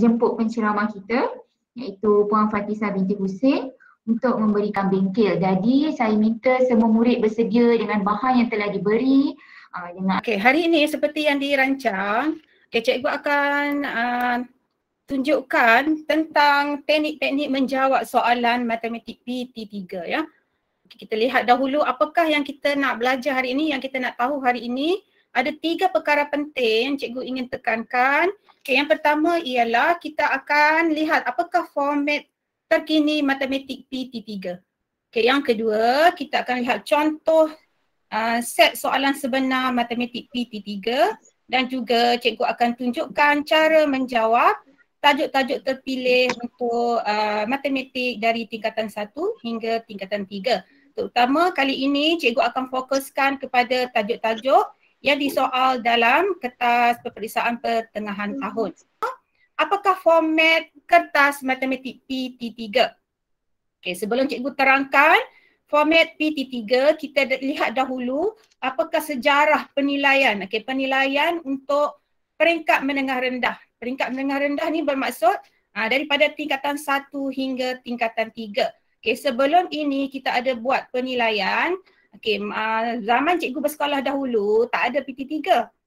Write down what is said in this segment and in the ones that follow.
menjemput penceramah kita iaitu Puan Fatisa binti Hussein untuk memberikan bengkel. Jadi saya minta semua murid bersedia dengan bahan yang telah diberi. Uh, Okey, hari ini seperti yang dirancang, okay, cikgu akan uh, tunjukkan tentang teknik-teknik menjawab soalan matematik PT3 ya. Kita lihat dahulu apakah yang kita nak belajar hari ini, yang kita nak tahu hari ini ada tiga perkara penting yang cikgu ingin tekankan. Okay, yang pertama ialah kita akan lihat apakah format terkini matematik PT3. Okay, yang kedua, kita akan lihat contoh uh, set soalan sebenar matematik PT3 dan juga cikgu akan tunjukkan cara menjawab tajuk-tajuk terpilih untuk uh, matematik dari tingkatan 1 hingga tingkatan 3. Terutama kali ini cikgu akan fokuskan kepada tajuk-tajuk yang disoal dalam kertas peperiksaan pertengahan hmm. tahun. Apakah format kertas matematik PT3? Okey, sebelum cikgu terangkan format PT3, kita lihat dahulu apakah sejarah penilaian. Okey, penilaian untuk peringkat menengah rendah. Peringkat menengah rendah ni bermaksud aa, ah, daripada tingkatan 1 hingga tingkatan 3. Okey, sebelum ini kita ada buat penilaian Okay, uh, ah, zaman cikgu bersekolah dahulu tak ada PT3.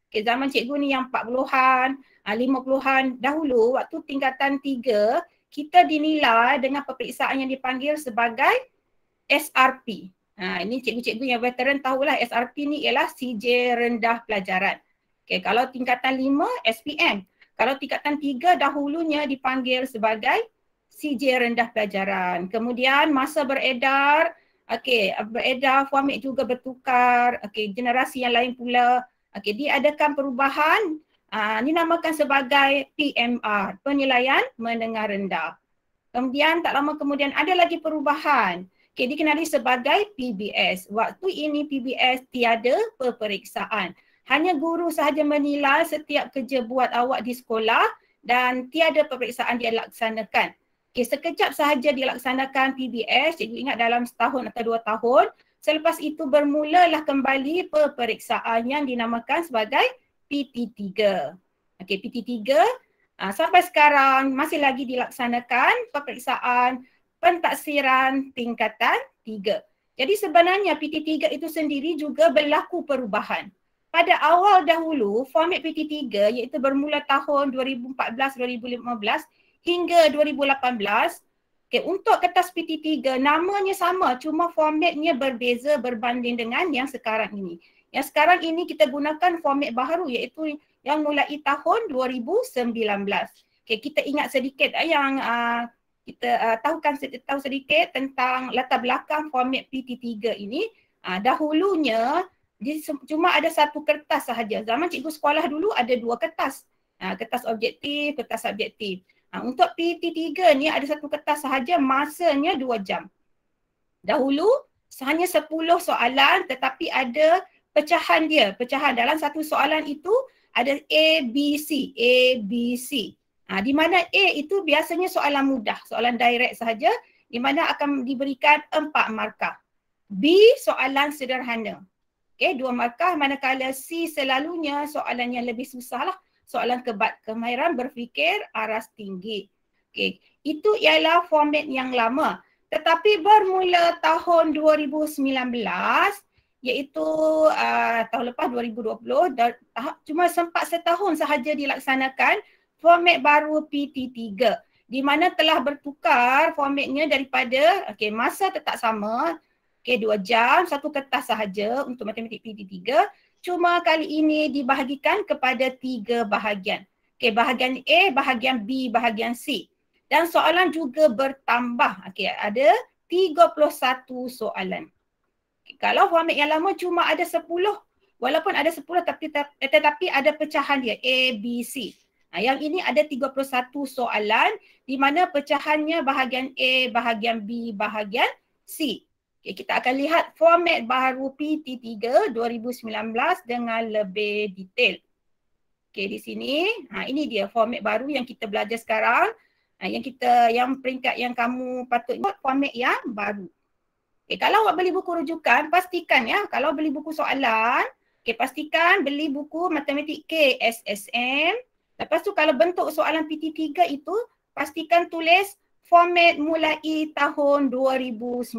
Okay, zaman cikgu ni yang 40-an, uh, 50-an dahulu waktu tingkatan 3, kita dinilai dengan peperiksaan yang dipanggil sebagai SRP. Ha, ini cikgu-cikgu yang veteran tahulah SRP ni ialah CJ rendah pelajaran. Okay, kalau tingkatan 5 SPM. Kalau tingkatan 3 dahulunya dipanggil sebagai CJ rendah pelajaran. Kemudian masa beredar, Okey, ah, beredar format juga bertukar. Okey, generasi yang lain pula. Okey, diadakan perubahan. Uh, ah, namakan sebagai PMR, penilaian menengah rendah. Kemudian tak lama kemudian ada lagi perubahan. Okey, dikenali sebagai PBS. Waktu ini PBS tiada peperiksaan. Hanya guru sahaja menilai setiap kerja buat awak di sekolah dan tiada peperiksaan dia laksanakan. Okey, sekejap sahaja dilaksanakan PBS, cikgu ingat dalam setahun atau dua tahun. Selepas itu bermulalah kembali peperiksaan yang dinamakan sebagai PT3. Okey, PT3 uh, ah, sampai sekarang masih lagi dilaksanakan peperiksaan pentaksiran tingkatan 3. Jadi sebenarnya PT3 itu sendiri juga berlaku perubahan. Pada awal dahulu, format PT3 iaitu bermula tahun 2014-2015 hingga 2018 okay, untuk kertas PT3 namanya sama cuma formatnya berbeza berbanding dengan yang sekarang ini. Yang sekarang ini kita gunakan format baru iaitu yang mulai tahun 2019. Okay, kita ingat sedikit eh, yang uh, kita uh, kan tahu sedikit tentang latar belakang format PT3 ini. Uh, dahulunya cuma ada satu kertas sahaja. Zaman cikgu sekolah dulu ada dua kertas. Uh, kertas objektif, kertas subjektif. Ha, untuk PT3 ni ada satu kertas sahaja masanya 2 jam. Dahulu hanya 10 soalan tetapi ada pecahan dia. Pecahan dalam satu soalan itu ada A, B, C. A, B, C. Ha, di mana A itu biasanya soalan mudah, soalan direct sahaja di mana akan diberikan 4 markah. B soalan sederhana. okay 2 markah manakala C selalunya soalan yang lebih susah lah soalan kebat kemahiran berfikir aras tinggi. Okay. Itu ialah format yang lama. Tetapi bermula tahun 2019 iaitu uh, tahun lepas 2020 dah, cuma sempat setahun sahaja dilaksanakan format baru PT3 di mana telah bertukar formatnya daripada okay, masa tetap sama okay, 2 jam, satu kertas sahaja untuk matematik PT3 cuma kali ini dibahagikan kepada tiga bahagian. Okey, bahagian A, bahagian B, bahagian C. Dan soalan juga bertambah. Okey, ada 31 soalan. Okay, kalau format yang lama cuma ada 10. Walaupun ada 10 tapi eh, tetapi ada pecahan dia A, B, C. Nah, ha, yang ini ada 31 soalan di mana pecahannya bahagian A, bahagian B, bahagian C. Okay, kita akan lihat format baru PT3 2019 dengan lebih detail. Okey di sini, ha, ini dia format baru yang kita belajar sekarang. Ha, yang kita yang peringkat yang kamu patut ingat format yang baru. Okey kalau awak beli buku rujukan pastikan ya kalau beli buku soalan, okey pastikan beli buku matematik KSSM. Lepas tu kalau bentuk soalan PT3 itu pastikan tulis format mulai tahun 2019.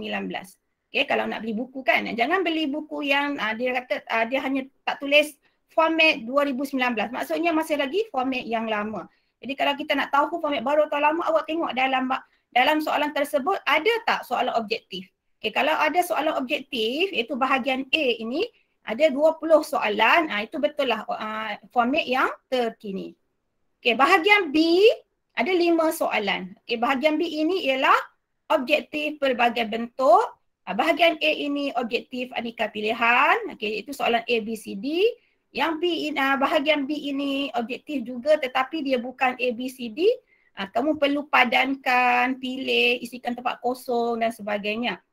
Okay, kalau nak beli buku kan, jangan beli buku yang uh, dia kata uh, dia hanya tak tulis format 2019. Maksudnya masih lagi format yang lama. Jadi kalau kita nak tahu format baru atau lama, awak tengok dalam dalam soalan tersebut ada tak soalan objektif. Okay, kalau ada soalan objektif, iaitu bahagian A ini, ada 20 soalan, uh, itu betul lah uh, format yang terkini. Okay, bahagian B, ada 5 soalan. Okay, bahagian B ini ialah objektif pelbagai bentuk Ah, bahagian A ini objektif aneka pilihan okey itu soalan A B C D yang B ini ah, bahagian B ini objektif juga tetapi dia bukan A B C D ah, kamu perlu padankan pilih isikan tempat kosong dan sebagainya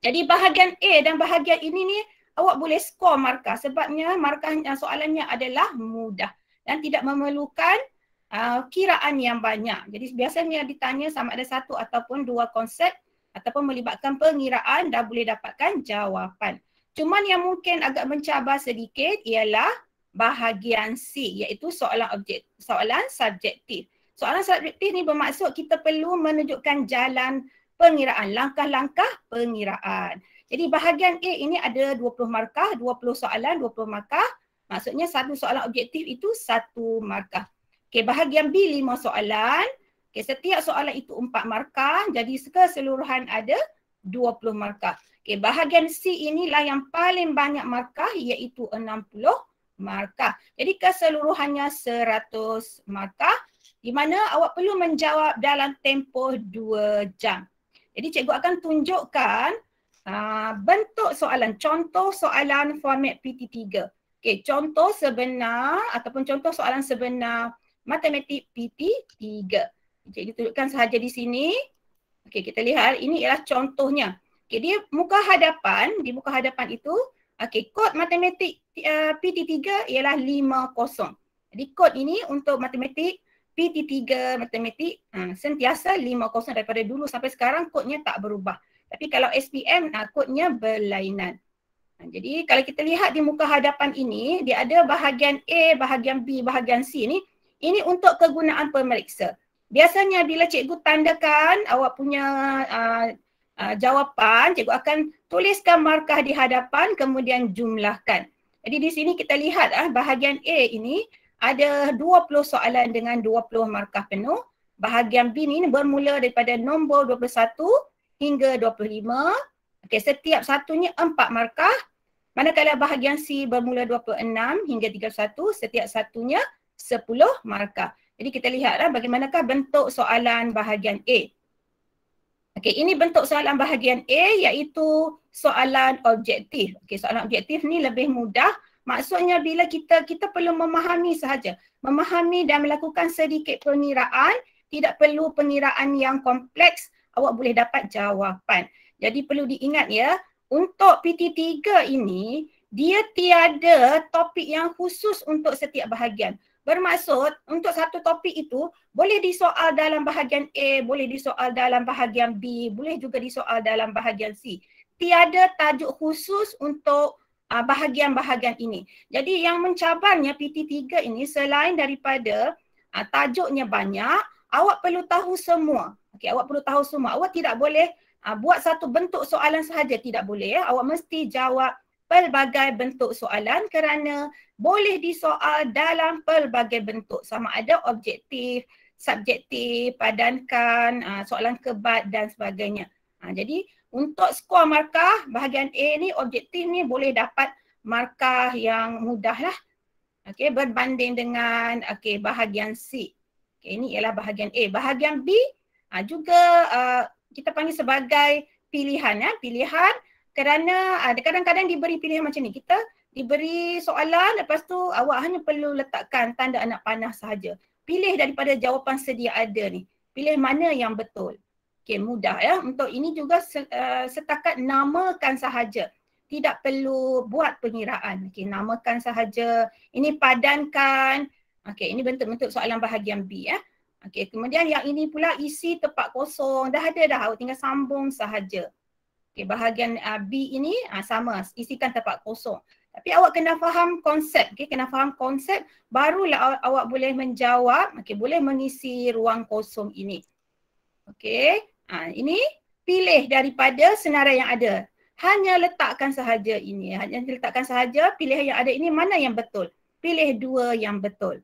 jadi bahagian A dan bahagian ini ni awak boleh skor markah sebabnya markah soalannya adalah mudah dan tidak memerlukan uh, kiraan yang banyak jadi biasanya ditanya sama ada satu ataupun dua konsep ataupun melibatkan pengiraan dah boleh dapatkan jawapan. Cuma yang mungkin agak mencabar sedikit ialah bahagian C iaitu soalan objek soalan subjektif. Soalan subjektif ni bermaksud kita perlu menunjukkan jalan pengiraan, langkah-langkah pengiraan. Jadi bahagian A ini ada 20 markah, 20 soalan, 20 markah. Maksudnya satu soalan objektif itu satu markah. Okey, bahagian B lima soalan, Okey, setiap soalan itu empat markah, jadi keseluruhan ada 20 markah. Okey, bahagian C inilah yang paling banyak markah iaitu 60 markah. Jadi keseluruhannya 100 markah di mana awak perlu menjawab dalam tempoh 2 jam. Jadi cikgu akan tunjukkan uh, bentuk soalan, contoh soalan format PT3. Okey, contoh sebenar ataupun contoh soalan sebenar matematik PT3. Okey, tunjukkan sahaja di sini. Okey, kita lihat ini ialah contohnya. Okey, dia muka hadapan, di muka hadapan itu, okey, kod matematik uh, eh, PT3 ialah 50. Jadi kod ini untuk matematik PT3 matematik uh, sentiasa 50 daripada dulu sampai sekarang kodnya tak berubah. Tapi kalau SPM uh, kodnya berlainan. Jadi kalau kita lihat di muka hadapan ini, dia ada bahagian A, bahagian B, bahagian C ni. Ini untuk kegunaan pemeriksa biasanya bila cikgu tandakan awak punya uh, uh, jawapan, cikgu akan tuliskan markah di hadapan kemudian jumlahkan. Jadi di sini kita lihat ah bahagian A ini ada 20 soalan dengan 20 markah penuh. Bahagian B ini bermula daripada nombor 21 hingga 25. Okey, setiap satunya 4 markah. Manakala bahagian C bermula 26 hingga 31, setiap satunya 10 markah. Jadi kita lihatlah bagaimanakah bentuk soalan bahagian A. Okey, ini bentuk soalan bahagian A iaitu soalan objektif. Okey, soalan objektif ni lebih mudah. Maksudnya bila kita kita perlu memahami sahaja. Memahami dan melakukan sedikit peniraan, tidak perlu peniraan yang kompleks, awak boleh dapat jawapan. Jadi perlu diingat ya, untuk PT3 ini, dia tiada topik yang khusus untuk setiap bahagian. Bermaksud untuk satu topik itu boleh disoal dalam bahagian A, boleh disoal dalam bahagian B, boleh juga disoal dalam bahagian C. Tiada tajuk khusus untuk ah, bahagian-bahagian ini. Jadi yang mencabarnya PT3 ini selain daripada uh, tajuknya banyak, awak perlu tahu semua. Okey, awak perlu tahu semua. Awak tidak boleh uh, buat satu bentuk soalan sahaja tidak boleh. Ya. Awak mesti jawab pelbagai bentuk soalan kerana boleh disoal dalam pelbagai bentuk sama ada objektif, subjektif, padankan, ah, soalan kebat dan sebagainya. Ah, jadi untuk skor markah bahagian A ni objektif ni boleh dapat markah yang mudah lah. Okay berbanding dengan okay bahagian C. Okay ini ialah bahagian A. Bahagian B ah, juga kita panggil sebagai pilihan ya, pilihan kerana ada kadang-kadang diberi pilihan macam ni. Kita diberi soalan lepas tu awak hanya perlu letakkan tanda anak panah sahaja. Pilih daripada jawapan sedia ada ni. Pilih mana yang betul. Okey mudah ya. Untuk ini juga eh, setakat namakan sahaja. Tidak perlu buat pengiraan. Okey namakan sahaja. Ini padankan. Okey ini bentuk-bentuk soalan bahagian B ya. Okey kemudian yang ini pula isi tempat kosong. Dah ada dah awak tinggal sambung sahaja. Okay, bahagian eh, B ini ah, sama isikan tempat kosong. Tapi awak kena faham konsep, okay? kena faham konsep barulah awak, awak boleh menjawab, okay? boleh mengisi ruang kosong ini. Okay, ha, ini pilih daripada senarai yang ada. Hanya letakkan sahaja ini, hanya letakkan sahaja Pilih yang ada ini mana yang betul. Pilih dua yang betul.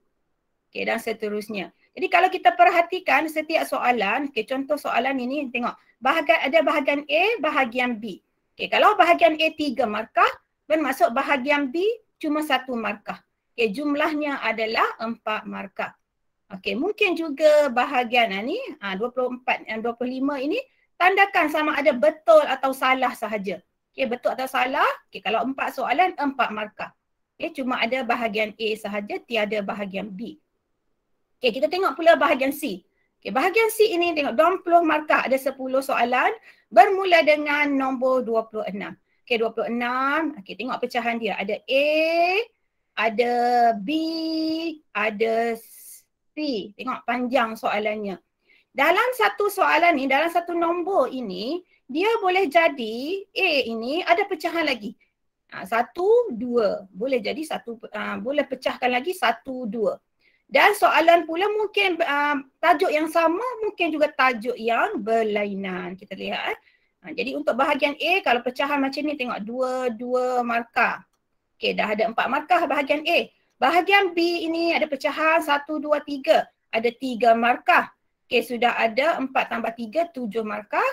Okay, dan seterusnya. Jadi kalau kita perhatikan setiap soalan, okay, contoh soalan ini tengok. Bahagian, ada bahagian A, bahagian B. Okay, kalau bahagian A tiga markah, bermaksud bahagian B cuma satu markah. Okey, jumlahnya adalah empat markah. Okey, mungkin juga bahagian ni, 24 dan 25 ini, tandakan sama ada betul atau salah sahaja. Okey, betul atau salah, okay, kalau empat soalan, empat markah. Okey, cuma ada bahagian A sahaja, tiada bahagian B. Okey, kita tengok pula bahagian C. Okey, bahagian C ini tengok 20 markah, ada 10 soalan, bermula dengan nombor 26. Okay 26. Okay tengok pecahan dia. Ada A, ada B, ada C. Tengok panjang soalannya. Dalam satu soalan ni, dalam satu nombor ini, dia boleh jadi A ini ada pecahan lagi. Ha, satu, dua. Boleh jadi satu, ha, boleh pecahkan lagi satu, dua. Dan soalan pula mungkin uh, tajuk yang sama, mungkin juga tajuk yang berlainan. Kita lihat. Eh. Ha, jadi untuk bahagian A kalau pecahan macam ni tengok dua dua markah. Okey dah ada empat markah bahagian A. Bahagian B ini ada pecahan satu dua tiga. Ada tiga markah. Okey sudah ada empat tambah tiga tujuh markah.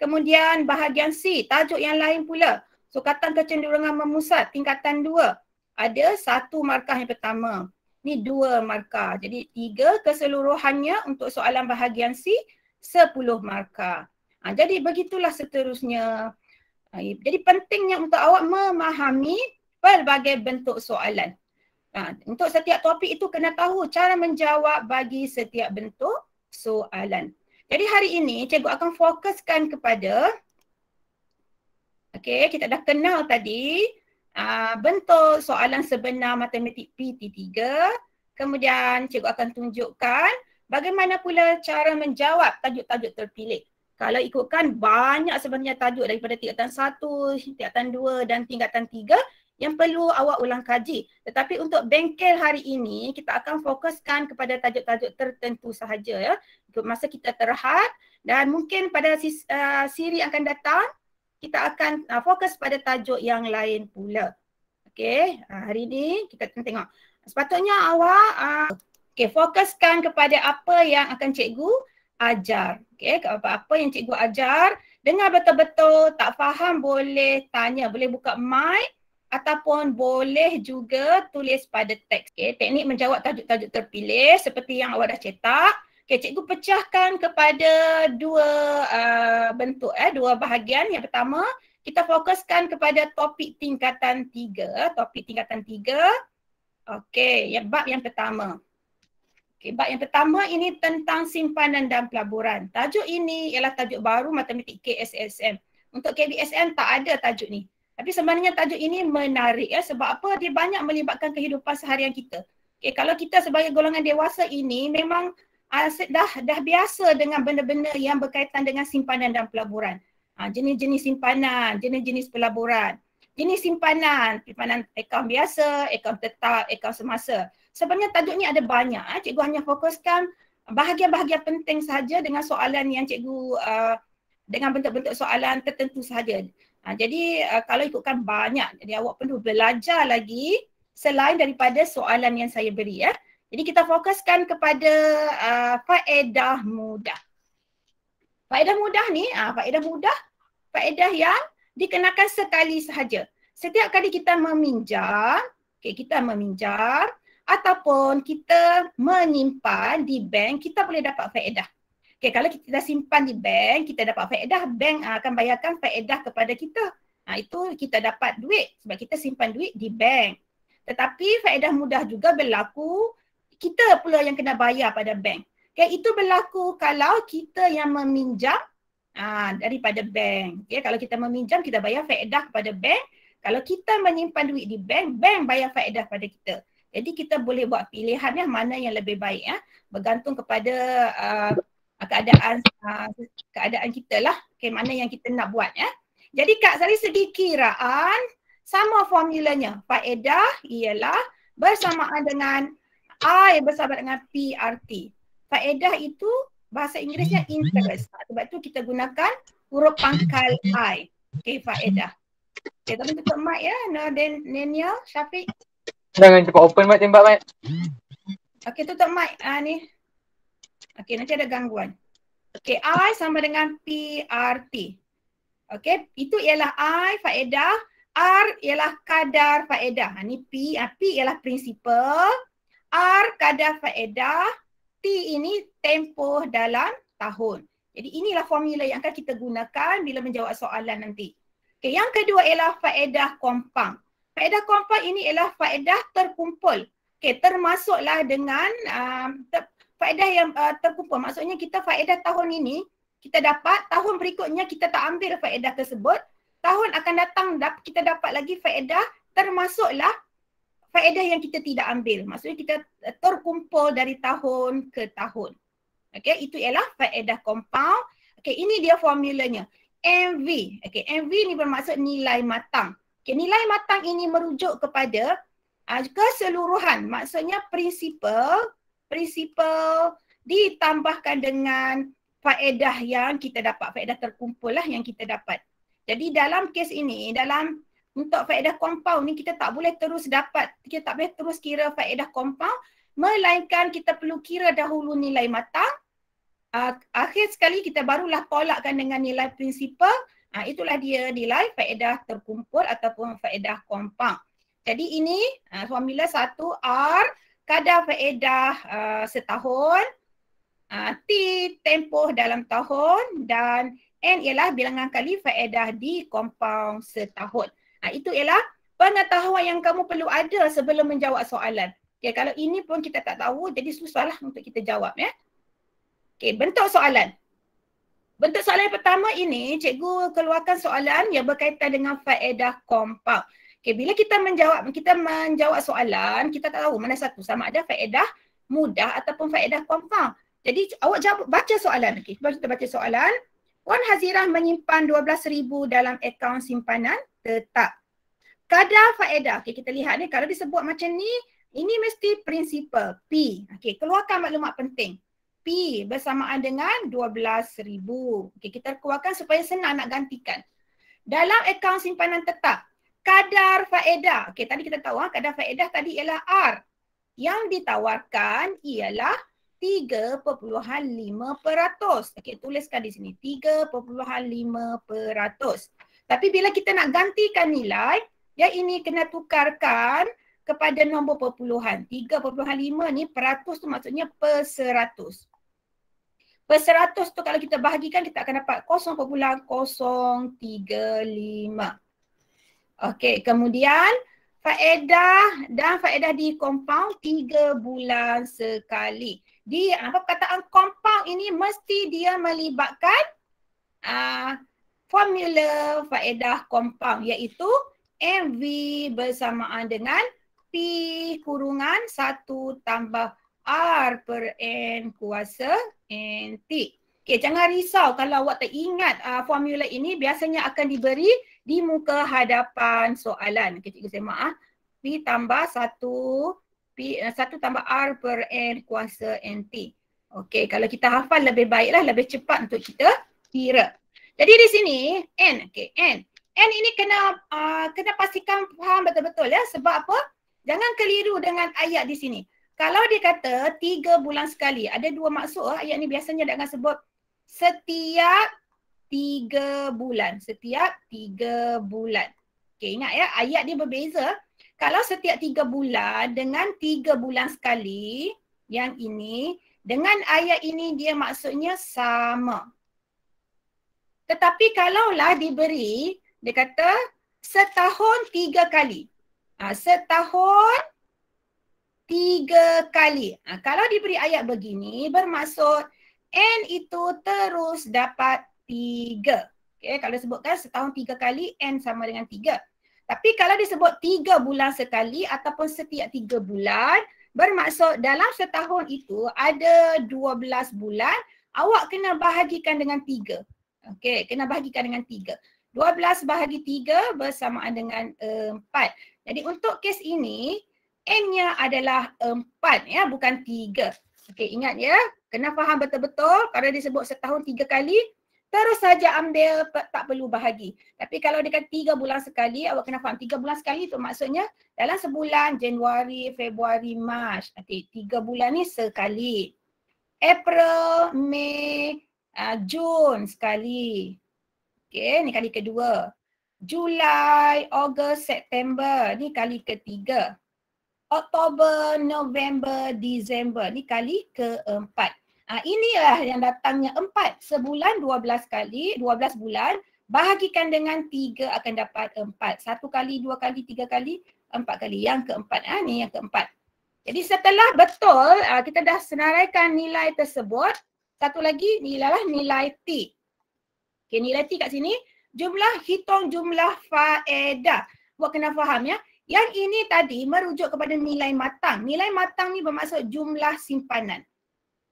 Kemudian bahagian C tajuk yang lain pula. So kecenderungan memusat tingkatan dua. Ada satu markah yang pertama. Ni dua markah. Jadi tiga keseluruhannya untuk soalan bahagian C sepuluh markah. Ha, jadi begitulah seterusnya. Ha, jadi pentingnya untuk awak memahami pelbagai bentuk soalan. Ha, untuk setiap topik itu kena tahu cara menjawab bagi setiap bentuk soalan. Jadi hari ini cikgu akan fokuskan kepada okay kita dah kenal tadi uh, bentuk soalan sebenar matematik PT3. Kemudian cikgu akan tunjukkan bagaimana pula cara menjawab tajuk-tajuk terpilih kalau ikutkan banyak sebenarnya tajuk daripada tingkatan satu, tingkatan dua dan tingkatan tiga yang perlu awak ulang kaji. Tetapi untuk bengkel hari ini kita akan fokuskan kepada tajuk-tajuk tertentu sahaja ya. Untuk masa kita terhad dan mungkin pada uh, siri akan datang kita akan uh, fokus pada tajuk yang lain pula. Okey, uh, hari ini kita tengok. Sepatutnya awak okay, fokuskan kepada apa yang akan cikgu ajar. Okay, apa, apa yang cikgu ajar, dengar betul-betul, tak faham boleh tanya, boleh buka mic ataupun boleh juga tulis pada teks. Okay, teknik menjawab tajuk-tajuk terpilih seperti yang awak dah cetak. Okay, cikgu pecahkan kepada dua uh, bentuk, eh, dua bahagian. Yang pertama, kita fokuskan kepada topik tingkatan tiga. Topik tingkatan tiga. Okey, yang bab yang pertama. Okay, bab yang pertama ini tentang simpanan dan pelaburan. Tajuk ini ialah tajuk baru matematik KSSM. Untuk KBSM tak ada tajuk ni. Tapi sebenarnya tajuk ini menarik ya sebab apa dia banyak melibatkan kehidupan seharian kita. Okay, kalau kita sebagai golongan dewasa ini memang ah, dah dah biasa dengan benda-benda yang berkaitan dengan simpanan dan pelaburan. Ha, jenis-jenis simpanan, jenis-jenis pelaburan. Jenis simpanan, simpanan akaun biasa, akaun tetap, akaun semasa sebenarnya tajuk ni ada banyak. Eh. Cikgu hanya fokuskan bahagian-bahagian penting saja dengan soalan yang cikgu uh, dengan bentuk-bentuk soalan tertentu sahaja. Uh, jadi uh, kalau ikutkan banyak, jadi awak perlu belajar lagi selain daripada soalan yang saya beri. Eh. Jadi kita fokuskan kepada uh, faedah mudah. Faedah mudah ni, uh, faedah mudah, faedah yang dikenakan sekali sahaja. Setiap kali kita meminjam, okay, kita meminjam, ataupun kita menyimpan di bank kita boleh dapat faedah. Okey kalau kita dah simpan di bank kita dapat faedah bank akan bayarkan faedah kepada kita. Ha, itu kita dapat duit sebab kita simpan duit di bank. Tetapi faedah mudah juga berlaku kita pula yang kena bayar pada bank. Okey itu berlaku kalau kita yang meminjam ha, daripada bank. Okey kalau kita meminjam kita bayar faedah kepada bank. Kalau kita menyimpan duit di bank, bank bayar faedah pada kita. Jadi kita boleh buat pilihan ya mana yang lebih baik ya bergantung kepada uh, keadaan uh, keadaan kita lah. Okay, mana yang kita nak buat ya. Jadi Kak Sari segi kiraan sama formulanya. Faedah ialah bersamaan dengan I bersama dengan PRT. Faedah itu bahasa Inggerisnya interest. Sebab tu kita gunakan huruf pangkal I. Okay, faedah. Okay, tapi tutup mic ya. Nadine, Daniel, Syafiq. Jangan cepat open mic tembak mic. Okay tutup mic uh, ni. Okay nanti ada gangguan. Okay I sama dengan PRT. Okay itu ialah I faedah. R ialah kadar faedah. Ha, ni P. Ha, P ialah prinsipal. R kadar faedah. T ini tempoh dalam tahun. Jadi inilah formula yang akan kita gunakan bila menjawab soalan nanti. Okay, yang kedua ialah faedah kompang faedah kompak ini ialah faedah terkumpul. Okey, termasuklah dengan uh, ter- faedah yang uh, terkumpul. Maksudnya kita faedah tahun ini kita dapat, tahun berikutnya kita tak ambil faedah tersebut. Tahun akan datang dap- kita dapat lagi faedah termasuklah faedah yang kita tidak ambil. Maksudnya kita eh, terkumpul dari tahun ke tahun. Okay, itu ialah faedah compound. Okay, ini dia formulanya. MV. Okay, MV ni bermaksud nilai matang. Okay, nilai matang ini merujuk kepada uh, keseluruhan. Maksudnya prinsipal, prinsipal ditambahkan dengan faedah yang kita dapat, faedah terkumpul lah yang kita dapat. Jadi dalam kes ini, dalam untuk faedah compound ni kita tak boleh terus dapat, kita tak boleh terus kira faedah compound melainkan kita perlu kira dahulu nilai matang. Uh, akhir sekali kita barulah tolakkan dengan nilai prinsipal Ha, itulah dia nilai faedah terkumpul ataupun faedah kompak. Jadi ini ha, formula 1R kadar faedah uh, setahun, uh, T tempoh dalam tahun dan N ialah bilangan kali faedah di compound setahun. Ha, itu ialah pengetahuan yang kamu perlu ada sebelum menjawab soalan. Okay, kalau ini pun kita tak tahu jadi susahlah untuk kita jawab ya. Okay, bentuk soalan. Bentuk soalan pertama ini, cikgu keluarkan soalan yang berkaitan dengan faedah kompak. Okay, bila kita menjawab kita menjawab soalan, kita tak tahu mana satu sama ada faedah mudah ataupun faedah kompak. Jadi awak jawab, baca soalan. Okay, sebab kita baca soalan. Puan Hazirah menyimpan RM12,000 dalam akaun simpanan tetap. Kadar faedah. Okay, kita lihat ni. Kalau disebut macam ni, ini mesti prinsipal. P. Okay, keluarkan maklumat penting bersamaan dengan 12,000. Okey, kita keluarkan supaya senang nak gantikan. Dalam akaun simpanan tetap, kadar faedah. Okey, tadi kita tahu ha, kadar faedah tadi ialah R. Yang ditawarkan ialah 3.5%. Okey, tuliskan di sini 3.5%. Tapi bila kita nak gantikan nilai, dia ini kena tukarkan kepada nombor perpuluhan. 3.5 ni peratus tu maksudnya per seratus per 100 tu kalau kita bahagikan kita akan dapat 0.035. Okey, kemudian faedah dan faedah di compound 3 bulan sekali. Di apa perkataan compound ini mesti dia melibatkan uh, formula faedah compound iaitu MV bersamaan dengan P kurungan 1 tambah R per N kuasa n t. Okay, jangan risau kalau awak tak ingat uh, formula ini biasanya akan diberi di muka hadapan soalan. Okay, cikgu saya maaf. Ah. P tambah 1 P, uh, satu tambah R per N kuasa n t. Okay, kalau kita hafal lebih baiklah, lebih cepat untuk kita kira. Jadi di sini N, okay, N. N ini kena uh, kena pastikan faham betul-betul ya sebab apa? Jangan keliru dengan ayat di sini. Kalau dia kata tiga bulan sekali, ada dua maksud lah ayat ni biasanya dia akan sebut setiap tiga bulan. Setiap tiga bulan. Okay, ingat ya, ayat dia berbeza. Kalau setiap tiga bulan dengan tiga bulan sekali, yang ini, dengan ayat ini dia maksudnya sama. Tetapi kalaulah diberi, dia kata setahun tiga kali. Ha, setahun tiga kali. Ha, kalau diberi ayat begini bermaksud N itu terus dapat tiga. Okay, kalau sebutkan setahun tiga kali N sama dengan tiga. Tapi kalau disebut tiga bulan sekali ataupun setiap tiga bulan bermaksud dalam setahun itu ada dua belas bulan awak kena bahagikan dengan tiga. Okay, kena bahagikan dengan tiga. Dua belas bahagi tiga bersamaan dengan eh, empat. Jadi untuk kes ini, N-nya adalah 4 ya bukan 3. Okey ingat ya. Kena faham betul-betul kalau disebut setahun 3 kali terus saja ambil tak perlu bahagi. Tapi kalau dekat kata 3 bulan sekali awak kena faham 3 bulan sekali itu maksudnya dalam sebulan Januari, Februari, Mac. Okey 3 bulan ni sekali. April, Mei, uh, ah, Jun sekali. Okey ni kali kedua. Julai, Ogos, September ni kali ketiga. Oktober, November, Disember. Ni kali keempat. Ha, inilah yang datangnya empat. Sebulan dua belas kali, dua belas bulan. Bahagikan dengan tiga akan dapat empat. Satu kali, dua kali, tiga kali, empat kali. Yang keempat. Ha, ni yang keempat. Jadi setelah betul, ha, kita dah senaraikan nilai tersebut. Satu lagi nilailah nilai T. Okay, nilai T kat sini. Jumlah hitung jumlah faedah. Buat kena faham ya. Yang ini tadi merujuk kepada nilai matang. Nilai matang ni bermaksud jumlah simpanan.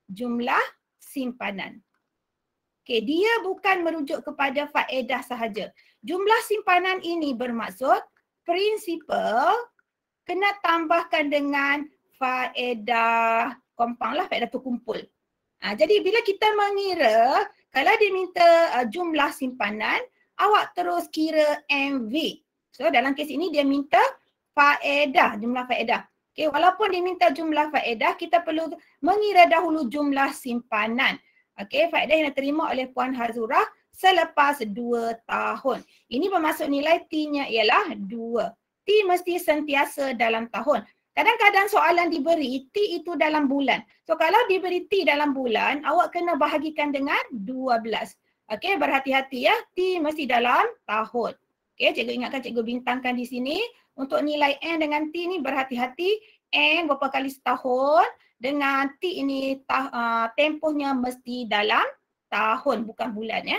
Jumlah simpanan. Okey, dia bukan merujuk kepada faedah sahaja. Jumlah simpanan ini bermaksud prinsipal kena tambahkan dengan faedah kompang lah, faedah terkumpul. Ha, jadi bila kita mengira, kalau dia minta uh, jumlah simpanan, awak terus kira MV. So dalam kes ini dia minta faedah, jumlah faedah. Okay, walaupun diminta jumlah faedah, kita perlu mengira dahulu jumlah simpanan. Okay, faedah yang diterima oleh Puan Hazurah selepas dua tahun. Ini bermaksud nilai T-nya ialah dua. T mesti sentiasa dalam tahun. Kadang-kadang soalan diberi T itu dalam bulan. So kalau diberi T dalam bulan, awak kena bahagikan dengan 12. Okay, berhati-hati ya. T mesti dalam tahun. Okay, cikgu ingatkan cikgu bintangkan di sini untuk nilai N dengan T ni berhati-hati N berapa kali setahun dengan T ini uh, tempohnya mesti dalam tahun bukan bulan ya.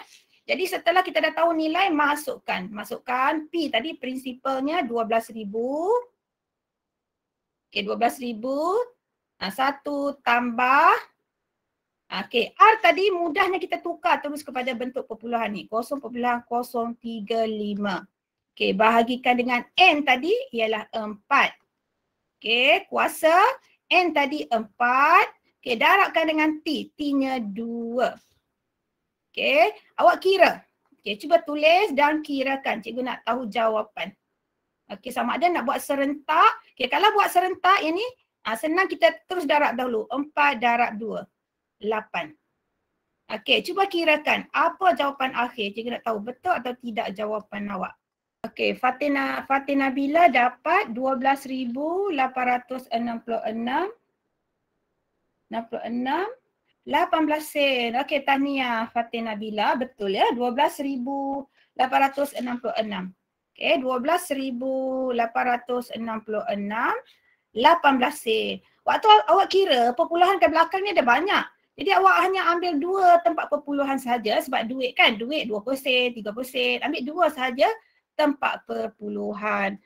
Jadi setelah kita dah tahu nilai masukkan masukkan P tadi prinsipalnya 12000 okey 12000 ah satu tambah Okey, R tadi mudahnya kita tukar terus kepada bentuk perpuluhan ni. 0.035. Okey, bahagikan dengan N tadi ialah 4. Okey, kuasa N tadi 4. Okey, darabkan dengan T. T-nya 2. Okey, awak kira. Okey, cuba tulis dan kirakan. Cikgu nak tahu jawapan. Okey, sama ada nak buat serentak. Okey, kalau buat serentak ini ah, senang kita terus darab dahulu. 4 darab 2. 8. Okey, cuba kirakan apa jawapan akhir. Cikgu nak tahu betul atau tidak jawapan awak. Okey, Fatina Fatina Bila dapat 12,866 18 sen. Okey, Tania Fatina Bila, betul ya 12,866. Okey, 12,866 18 sen. Waktu awak kira perpuluhan ke belakang ni ada banyak. Jadi awak hanya ambil dua tempat perpuluhan saja sebab duit kan, duit 20 sen, 30 sen, ambil dua saja tempat perpuluhan.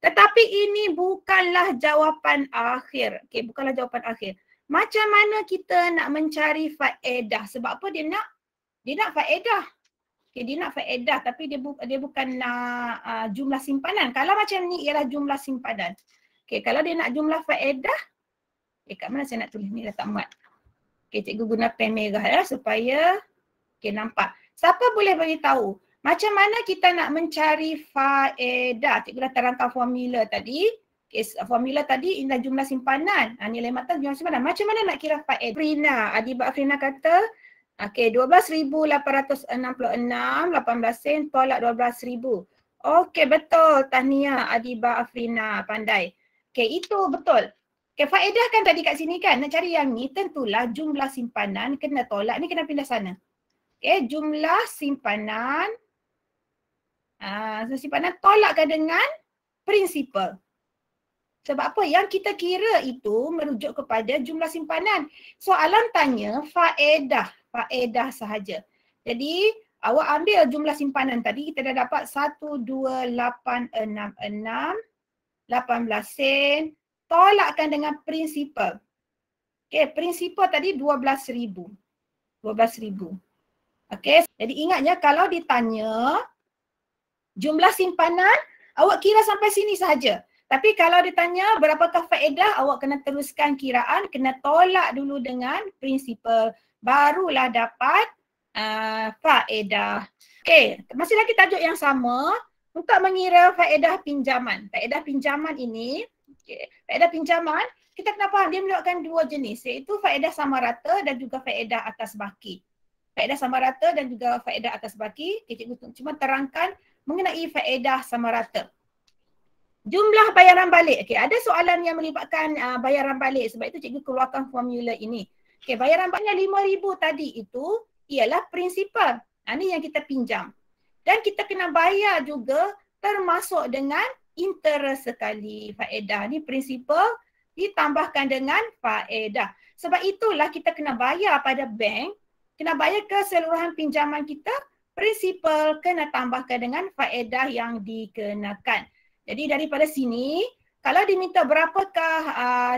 Tetapi ini bukanlah jawapan akhir. Okey, bukanlah jawapan akhir. Macam mana kita nak mencari faedah? Sebab apa dia nak? Dia nak faedah. Okey, dia nak faedah tapi dia bu- dia bukan nak uh, jumlah simpanan. Kalau macam ni ialah jumlah simpanan. Okey, kalau dia nak jumlah faedah, okey, eh, kat mana saya nak tulis ni dah tak muat. Okey, cikgu guna pen merah ya supaya okey nampak. Siapa boleh bagi tahu? Macam mana kita nak mencari faedah? Kita dah terangkan formula tadi. Kes formula tadi inilah jumlah simpanan. Ha, nilai matang jumlah simpanan. Macam mana nak kira faedah? Frina, Adibak Afrina kata, okay, 12,866, 18 sen, tolak 12,000. Okay, betul. Tahniah Adibak Afrina pandai. Okay, itu betul. Okay, faedah kan tadi kat sini kan? Nak cari yang ni, tentulah jumlah simpanan kena tolak. Ni kena pindah sana. Okay, jumlah simpanan asumsi ah, pandang tolakkan dengan prinsipal. Sebab apa? Yang kita kira itu merujuk kepada jumlah simpanan. Soalan tanya faedah, faedah sahaja. Jadi awak ambil jumlah simpanan tadi kita dah dapat 12866 sen tolakkan dengan prinsipal. Okey, prinsipal tadi 12000. 12000. Okey, jadi ingatnya kalau ditanya jumlah simpanan, awak kira sampai sini sahaja. Tapi kalau ditanya berapakah faedah, awak kena teruskan kiraan, kena tolak dulu dengan prinsipal. Barulah dapat uh, faedah. Okey, masih lagi tajuk yang sama. Untuk mengira faedah pinjaman. Faedah pinjaman ini, okay. faedah pinjaman, kita kena faham dia melakukan dua jenis iaitu faedah sama rata dan juga faedah atas baki. Faedah sama rata dan juga faedah atas baki, okay, cikgu cuma terangkan mengenai faedah sama rata. Jumlah bayaran balik. Okey, ada soalan yang melibatkan uh, bayaran balik. Sebab itu cikgu keluarkan formula ini. Okey, bayaran baliknya RM5,000 tadi itu ialah prinsipal. Ini yang kita pinjam. Dan kita kena bayar juga termasuk dengan interest sekali faedah. Ini prinsipal ditambahkan dengan faedah. Sebab itulah kita kena bayar pada bank, kena bayar keseluruhan pinjaman kita prinsipal kena tambahkan dengan faedah yang dikenakan. Jadi daripada sini, kalau diminta berapakah uh,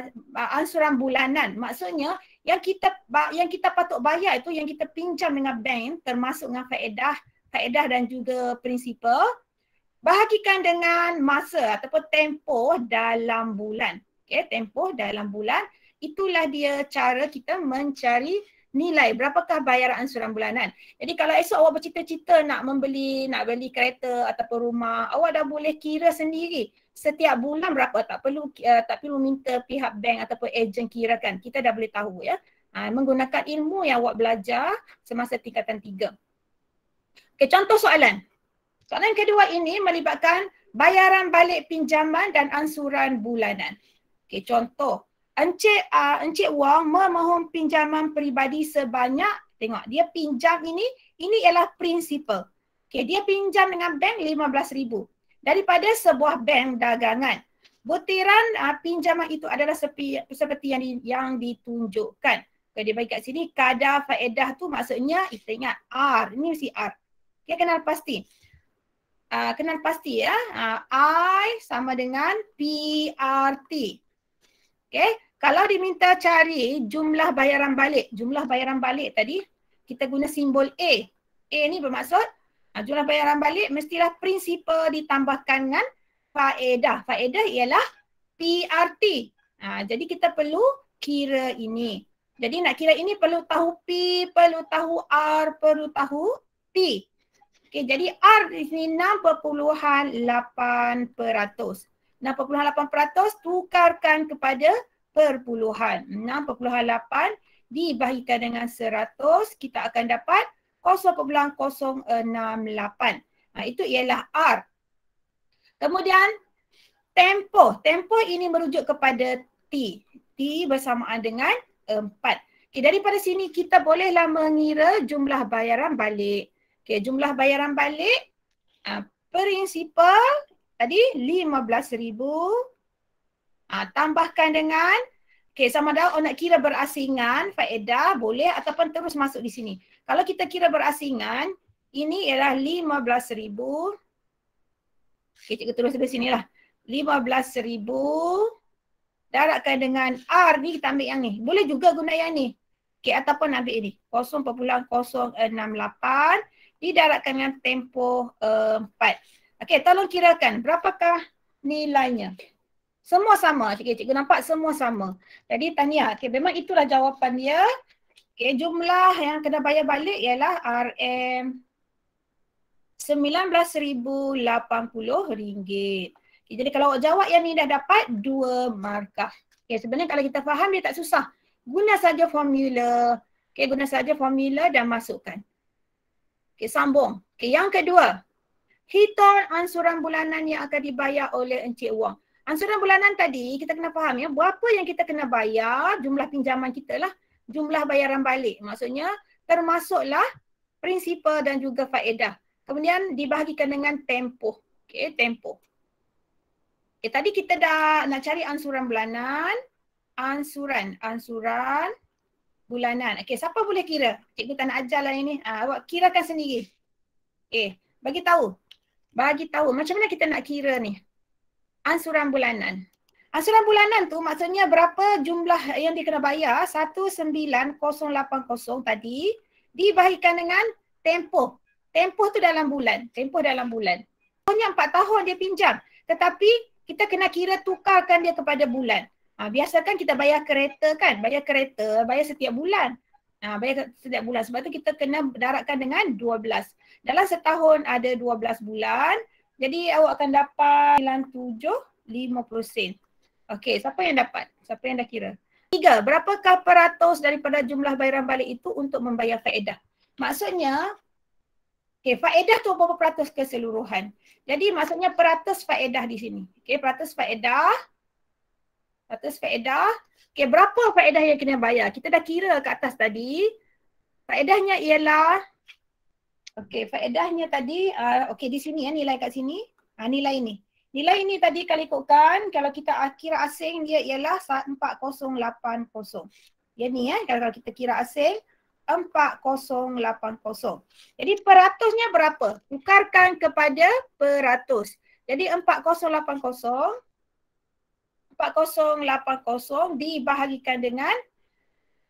ansuran bulanan, maksudnya yang kita yang kita patut bayar itu yang kita pinjam dengan bank termasuk dengan faedah, faedah dan juga prinsipal bahagikan dengan masa ataupun tempoh dalam bulan. Okey, tempoh dalam bulan itulah dia cara kita mencari nilai berapakah bayaran ansuran bulanan. Jadi kalau esok awak bercita-cita nak membeli nak beli kereta ataupun rumah, awak dah boleh kira sendiri setiap bulan berapa tak perlu uh, tak perlu minta pihak bank ataupun ejen kan Kita dah boleh tahu ya. Ha, menggunakan ilmu yang awak belajar semasa tingkatan tiga. Okay, contoh soalan. Soalan kedua ini melibatkan bayaran balik pinjaman dan ansuran bulanan. Okay, contoh. Encik uh, Encik Wong memohon pinjaman peribadi sebanyak tengok dia pinjam ini ini ialah principal. Okay dia pinjam dengan bank 15000 daripada sebuah bank dagangan. Butiran uh, pinjaman itu adalah sepi, seperti yang di, yang ditunjukkan. Okay, dia bagi kat sini kadar faedah tu maksudnya kita ingat R ni mesti R. Okey kenal pasti. Uh, kenal pasti ya. Uh, I sama dengan PRT. Okay. Kalau diminta cari jumlah bayaran balik, jumlah bayaran balik tadi kita guna simbol A. A ni bermaksud ha, jumlah bayaran balik mestilah prinsipal ditambahkan dengan faedah. Faedah ialah PRT. Ha, jadi kita perlu kira ini. Jadi nak kira ini perlu tahu P, perlu tahu R, perlu tahu T. Okay, jadi R di sini 6.8%. 6.8% tukarkan kepada perpuluhan. 6.8 dibahagikan dengan 100 kita akan dapat 0.068. Nah ha, itu ialah R. Kemudian tempoh. Tempoh ini merujuk kepada T. T bersamaan dengan 4. Okay, daripada sini kita bolehlah mengira jumlah bayaran balik. Okay, jumlah bayaran balik uh, prinsipal tadi 15,000 Ha, tambahkan dengan Okay sama ada orang nak kira berasingan faedah boleh ataupun terus masuk di sini. Kalau kita kira berasingan ini ialah 15,000 Okay cikgu terus di sini lah. 15,000 Darabkan dengan R ni kita ambil yang ni. Boleh juga guna yang ni. Okay ataupun ambil ini. 0.068 Didarabkan dengan tempoh uh, 4. Okay tolong kirakan berapakah nilainya. Semua sama. Cikgu, cikgu nampak semua sama. Jadi tahniah. Okay, memang itulah jawapan dia. Okay, jumlah yang kena bayar balik ialah RM RM19,080. Okay, jadi kalau awak jawab yang ni dah dapat dua markah. Okay, sebenarnya kalau kita faham dia tak susah. Guna saja formula. Okay, guna saja formula dan masukkan. Okay, sambung. Okay, yang kedua. Hitung ansuran bulanan yang akan dibayar oleh Encik Wong. Ansuran bulanan tadi kita kena faham ya berapa yang kita kena bayar jumlah pinjaman kita lah jumlah bayaran balik maksudnya termasuklah prinsipal dan juga faedah kemudian dibahagikan dengan tempoh okay tempoh okay, tadi kita dah nak cari ansuran bulanan ansuran ansuran bulanan okay siapa boleh kira cikgu tak nak ajarlah ini ha, awak kirakan sendiri okey bagi tahu bagi tahu macam mana kita nak kira ni ansuran bulanan. Ansuran bulanan tu maksudnya berapa jumlah yang dia kena bayar 19080 tadi dibahagikan dengan tempoh. Tempoh tu dalam bulan. Tempoh dalam bulan. Pokoknya 4 tahun dia pinjam. Tetapi kita kena kira tukarkan dia kepada bulan. Ha, biasakan kita bayar kereta kan? Bayar kereta, bayar setiap bulan. Ha, bayar setiap bulan. Sebab tu kita kena daratkan dengan 12. Dalam setahun ada 12 bulan. Jadi awak akan dapat 97 50 sen. Okey, siapa yang dapat? Siapa yang dah kira? Tiga, berapakah peratus daripada jumlah bayaran balik itu untuk membayar faedah? Maksudnya, okay, faedah tu berapa peratus keseluruhan? Jadi maksudnya peratus faedah di sini. Okey, peratus faedah. Peratus faedah. Okey, berapa faedah yang kena bayar? Kita dah kira ke atas tadi. Faedahnya ialah Okey, faedahnya tadi, uh, okey di sini ya, nilai kat sini. Ha, nilai ini. Nilai ini tadi kalau ikutkan, kalau kita kira asing dia ialah 4080. Ya ni ya, eh, kalau, kalau kita kira asing, 4080. Jadi peratusnya berapa? Tukarkan kepada peratus. Jadi 4080, 4080 dibahagikan dengan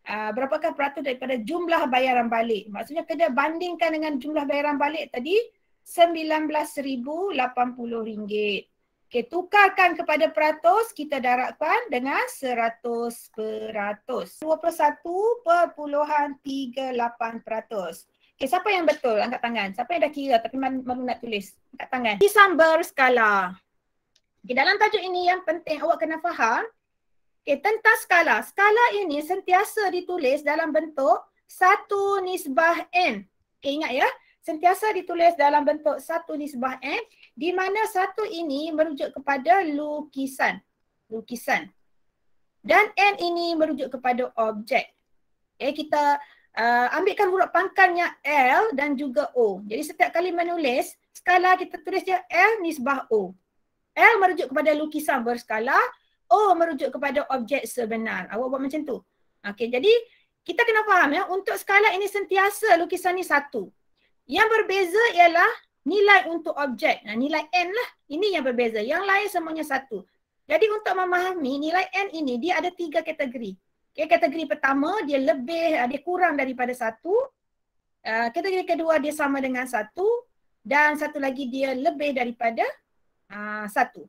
Ah, berapakah peratus daripada jumlah bayaran balik. Maksudnya kena bandingkan dengan jumlah bayaran balik tadi RM19,080. Okey, tukarkan kepada peratus kita darabkan dengan 100 peratus. 21.38 peratus. Okey, siapa yang betul angkat tangan? Siapa yang dah kira tapi baru nak tulis? Angkat tangan. Kisah berskala. Okey, dalam tajuk ini yang penting awak kena faham Okay, eh, tentang skala. Skala ini sentiasa ditulis dalam bentuk satu nisbah N. Okay, eh, ingat ya. Sentiasa ditulis dalam bentuk satu nisbah N di mana satu ini merujuk kepada lukisan. Lukisan. Dan N ini merujuk kepada objek. Okay, eh, kita uh, ambilkan huruf pangkalnya L dan juga O. Jadi setiap kali menulis, skala kita tulis dia L nisbah O. L merujuk kepada lukisan berskala. skala Oh merujuk kepada objek sebenar. Awak buat macam tu. Okey jadi kita kena faham ya untuk skala ini sentiasa lukisan ni satu. Yang berbeza ialah nilai untuk objek. Nah, nilai N lah. Ini yang berbeza. Yang lain semuanya satu. Jadi untuk memahami nilai N ini dia ada tiga kategori. Okay, kategori pertama dia lebih, ah, dia kurang daripada satu. Uh, kategori kedua dia sama dengan satu. Dan satu lagi dia lebih daripada uh, satu.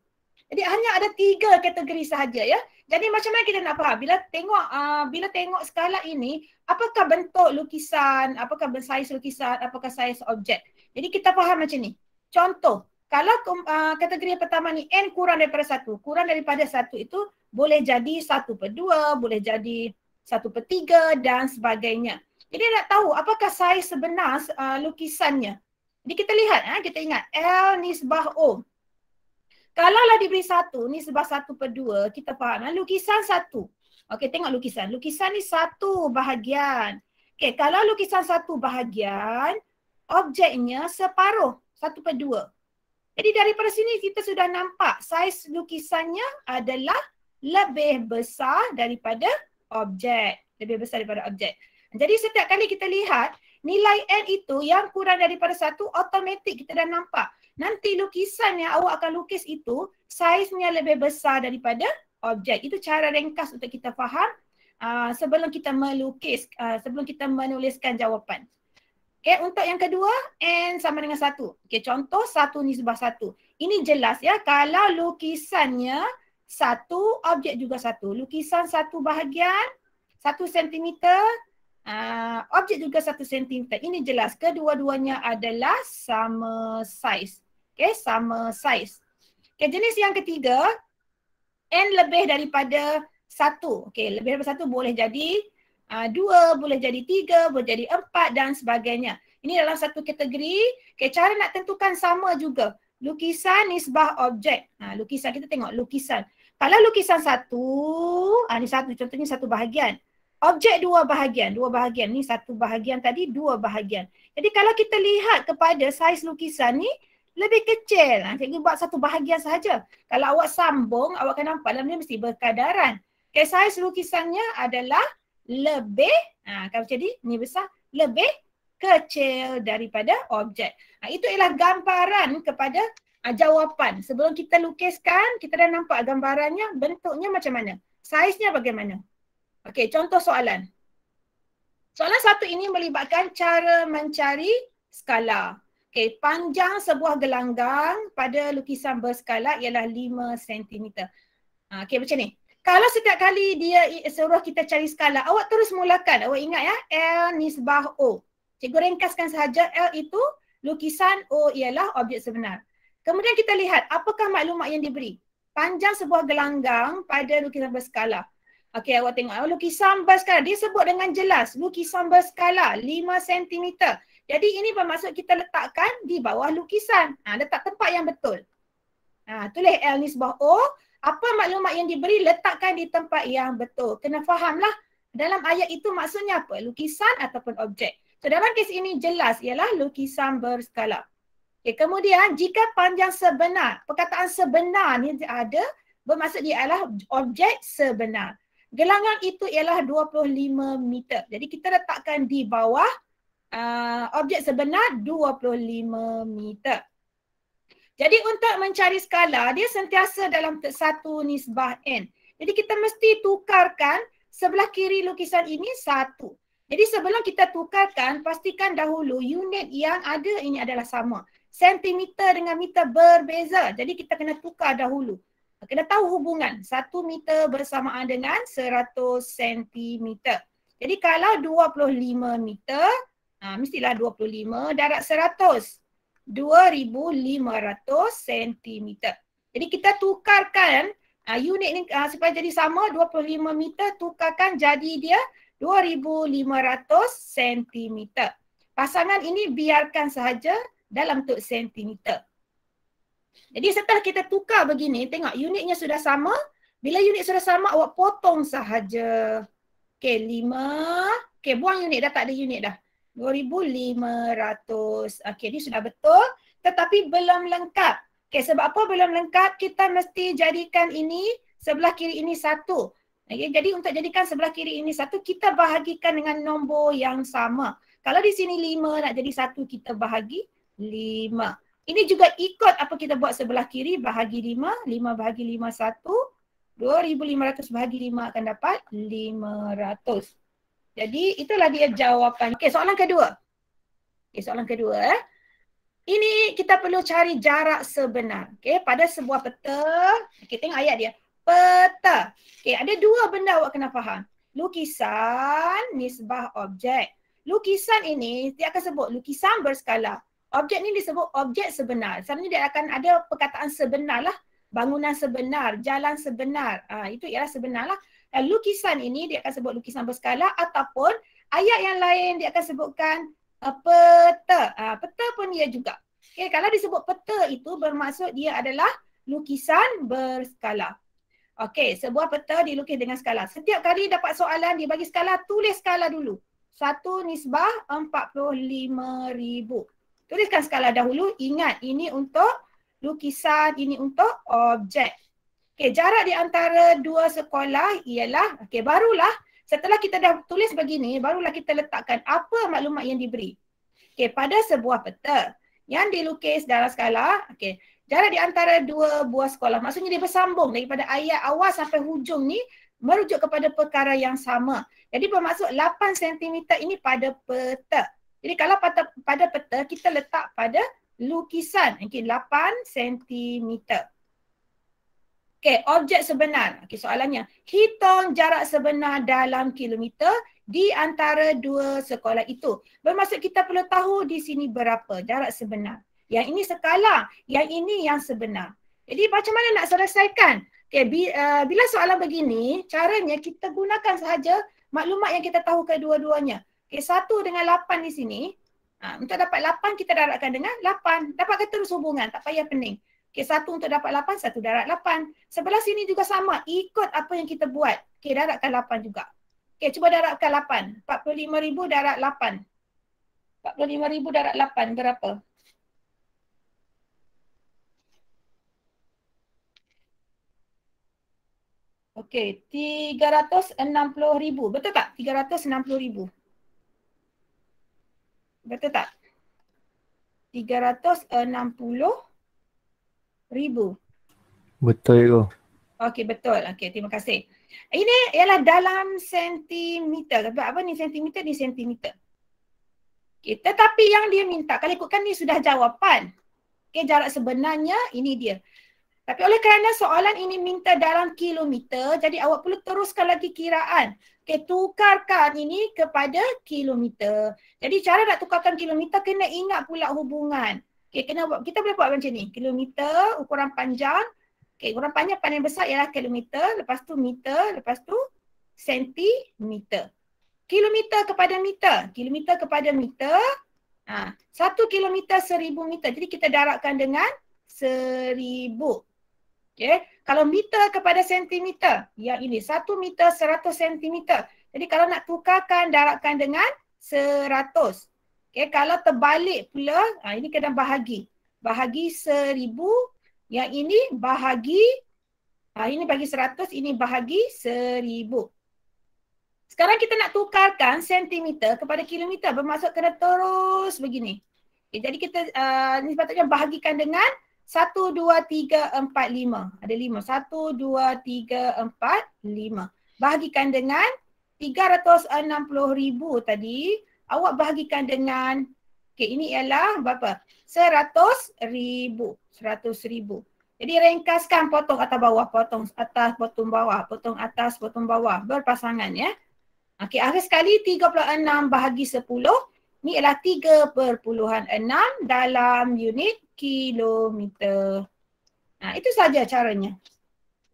Jadi hanya ada tiga kategori sahaja ya. Jadi macam mana kita nak faham? Bila tengok uh, bila tengok skala ini, apakah bentuk lukisan, apakah saiz lukisan, apakah saiz objek. Jadi kita faham macam ni. Contoh, kalau uh, kategori pertama ni n kurang daripada satu, kurang daripada satu itu boleh jadi satu per dua, boleh jadi satu per tiga dan sebagainya. Jadi nak tahu apakah saiz sebenar uh, lukisannya. Jadi kita lihat, ha? kita ingat L nisbah O. Kalaulah diberi satu, ni sebab satu per dua, kita faham. Ha? Lukisan satu. Okey, tengok lukisan. Lukisan ni satu bahagian. Okey, kalau lukisan satu bahagian, objeknya separuh, satu per dua. Jadi daripada sini kita sudah nampak saiz lukisannya adalah lebih besar daripada objek. Lebih besar daripada objek. Jadi setiap kali kita lihat, nilai N itu yang kurang daripada satu, automatik kita dah nampak nanti lukisan yang awak akan lukis itu saiznya lebih besar daripada objek. Itu cara ringkas untuk kita faham uh, sebelum kita melukis, uh, sebelum kita menuliskan jawapan. Okay, untuk yang kedua, N sama dengan satu. Okay, contoh satu ni sebab satu. Ini jelas ya, kalau lukisannya satu, objek juga satu. Lukisan satu bahagian, satu sentimeter, uh, objek juga satu sentimeter. Ini jelas, kedua-duanya adalah sama size. Okay, sama saiz. Okay, jenis yang ketiga, N lebih daripada satu. Okay, lebih daripada satu boleh jadi uh, dua, boleh jadi tiga, boleh jadi empat dan sebagainya. Ini dalam satu kategori. Okay, cara nak tentukan sama juga. Lukisan nisbah objek. Ha, lukisan, kita tengok lukisan. Kalau lukisan satu, ha, ni satu, contohnya satu bahagian. Objek dua bahagian, dua bahagian. Ni satu bahagian tadi, dua bahagian. Jadi kalau kita lihat kepada saiz lukisan ni, lebih kecil. Ha, cikgu buat satu bahagian sahaja. Kalau awak sambung, awak akan nampak dalam ni mesti berkadaran. Okay, saiz lukisannya adalah lebih, ha, kalau macam ni, ni besar, lebih kecil daripada objek. Ha, itu ialah gambaran kepada ha, jawapan. Sebelum kita lukiskan, kita dah nampak gambarannya, bentuknya macam mana. Saiznya bagaimana. Okey, contoh soalan. Soalan satu ini melibatkan cara mencari skala. Okey, panjang sebuah gelanggang pada lukisan berskala ialah 5 cm. Ah, okey, macam ni. Kalau setiap kali dia suruh kita cari skala, awak terus mulakan. Awak ingat ya, L nisbah O. Cikgu ringkaskan sahaja L itu lukisan O ialah objek sebenar. Kemudian kita lihat apakah maklumat yang diberi. Panjang sebuah gelanggang pada lukisan berskala. Okey, awak tengok. Oh, lukisan berskala, dia sebut dengan jelas. Lukisan berskala 5 cm. Jadi ini bermaksud kita letakkan di bawah lukisan. Ha, letak tempat yang betul. Ha, tulis L nisbah O. Apa maklumat yang diberi letakkan di tempat yang betul. Kena fahamlah dalam ayat itu maksudnya apa? Lukisan ataupun objek. So dalam kes ini jelas ialah lukisan berskala. Okay, kemudian jika panjang sebenar, perkataan sebenar ni ada bermaksud dia ialah objek sebenar. Gelanggang itu ialah 25 meter. Jadi kita letakkan di bawah Ah, objek sebenar 25 meter. Jadi untuk mencari skala, dia sentiasa dalam satu nisbah N. Jadi kita mesti tukarkan sebelah kiri lukisan ini satu. Jadi sebelum kita tukarkan, pastikan dahulu unit yang ada ini adalah sama. Sentimeter dengan meter berbeza. Jadi kita kena tukar dahulu. Kena tahu hubungan. Satu meter bersamaan dengan seratus sentimeter. Jadi kalau dua puluh lima meter, Ha, mestilah 25 darat 100. 2,500 cm. Jadi kita tukarkan uh, unit ni uh, supaya jadi sama 25 meter tukarkan jadi dia 2,500 cm. Pasangan ini biarkan sahaja dalam tuk sentimeter. Jadi setelah kita tukar begini, tengok unitnya sudah sama. Bila unit sudah sama, awak potong sahaja. Okey, lima. Okey, buang unit dah tak ada unit dah. 2500 okey ni sudah betul tetapi belum lengkap okey sebab apa belum lengkap kita mesti jadikan ini sebelah kiri ini satu okey jadi untuk jadikan sebelah kiri ini satu kita bahagikan dengan nombor yang sama kalau di sini lima, nak jadi satu kita bahagi lima. ini juga ikut apa kita buat sebelah kiri bahagi lima. Lima bahagi lima satu 2500 bahagi lima akan dapat lima ratus. Jadi itulah dia jawapan. Okey, soalan kedua. Okey, soalan kedua eh. Ini kita perlu cari jarak sebenar. Okey, pada sebuah peta. Okey, tengok ayat dia. Peta. Okey, ada dua benda awak kena faham. Lukisan, nisbah objek. Lukisan ini dia akan sebut lukisan berskala. Objek ni disebut objek sebenar. Sebenarnya dia akan ada perkataan sebenarlah. Bangunan sebenar, jalan sebenar. Ah ha, itu ialah sebenarlah. Dan lukisan ini dia akan sebut lukisan berskala ataupun ayat yang lain dia akan sebutkan uh, peta. Uh, peta pun dia juga. Okay, kalau disebut peta itu bermaksud dia adalah lukisan berskala. Okey, sebuah peta dilukis dengan skala. Setiap kali dapat soalan, dia bagi skala, tulis skala dulu. Satu nisbah empat puluh lima ribu. Tuliskan skala dahulu. Ingat, ini untuk lukisan, ini untuk objek. Okey, jarak di antara dua sekolah ialah, okey, barulah setelah kita dah tulis begini, barulah kita letakkan apa maklumat yang diberi. Okey, pada sebuah peta yang dilukis dalam skala, okey, jarak di antara dua buah sekolah, maksudnya dia bersambung daripada ayat awal sampai hujung ni merujuk kepada perkara yang sama. Jadi bermaksud 8 cm ini pada peta. Jadi kalau pada, pada peta, kita letak pada lukisan. Okey, 8 cm. Okey, objek sebenar. Okey, soalannya. Hitung jarak sebenar dalam kilometer di antara dua sekolah itu. Bermaksud kita perlu tahu di sini berapa jarak sebenar. Yang ini skala, yang ini yang sebenar. Jadi macam mana nak selesaikan? Okey, bi, uh, bila soalan begini, caranya kita gunakan sahaja maklumat yang kita tahu kedua-duanya. Okey, satu dengan lapan di sini. Ha, untuk dapat lapan, kita darabkan dengan lapan. Dapatkan terus hubungan, tak payah pening. Okay, satu untuk dapat lapan, satu darat lapan. Sebelah sini juga sama, ikut apa yang kita buat. Okay, daratkan lapan juga. Okay, cuba daratkan lapan. 45,000 darat 8. 45,000 darat lapan berapa? Okey, 360,000. Betul tak? 360,000. Betul tak? 360 ribu. Betul itu. Okey betul. Okey terima kasih. Ini ialah dalam sentimeter. Apa, apa ni sentimeter? Ni sentimeter. Okay, tetapi yang dia minta, kalau ikutkan ni sudah jawapan. Okey jarak sebenarnya ini dia. Tapi oleh kerana soalan ini minta dalam kilometer, jadi awak perlu teruskan lagi kiraan. Okey tukarkan ini kepada kilometer. Jadi cara nak tukarkan kilometer kena ingat pula hubungan. Okay, kena buat, kita boleh buat macam ni. Kilometer, ukuran panjang. Okay, ukuran panjang paling besar ialah kilometer. Lepas tu meter, lepas tu sentimeter. Kilometer kepada meter. Kilometer kepada meter. Ha, satu kilometer seribu meter. Jadi kita darabkan dengan seribu. Okay. Kalau meter kepada sentimeter, yang ini satu meter seratus sentimeter. Jadi kalau nak tukarkan, darabkan dengan seratus. Okay, ya, kalau terbalik pula, ha, ini kena bahagi. Bahagi seribu, yang ini bahagi, ha, ini bagi seratus, ini bahagi seribu. Sekarang kita nak tukarkan sentimeter kepada kilometer. Bermaksud kena terus begini. Okay, eh, jadi kita uh, ah, ni sepatutnya bahagikan dengan satu, dua, tiga, empat, lima. Ada lima. Satu, dua, tiga, empat, lima. Bahagikan dengan tiga ratus enam puluh ribu tadi awak bahagikan dengan okay ini ialah berapa? seratus ribu. Jadi ringkaskan potong atas bawah, potong atas, potong bawah, potong atas, potong bawah berpasangan ya. Okay akhir sekali 36 bahagi 10 ni ialah 3.6 dalam unit kilometer. Nah, itu saja caranya.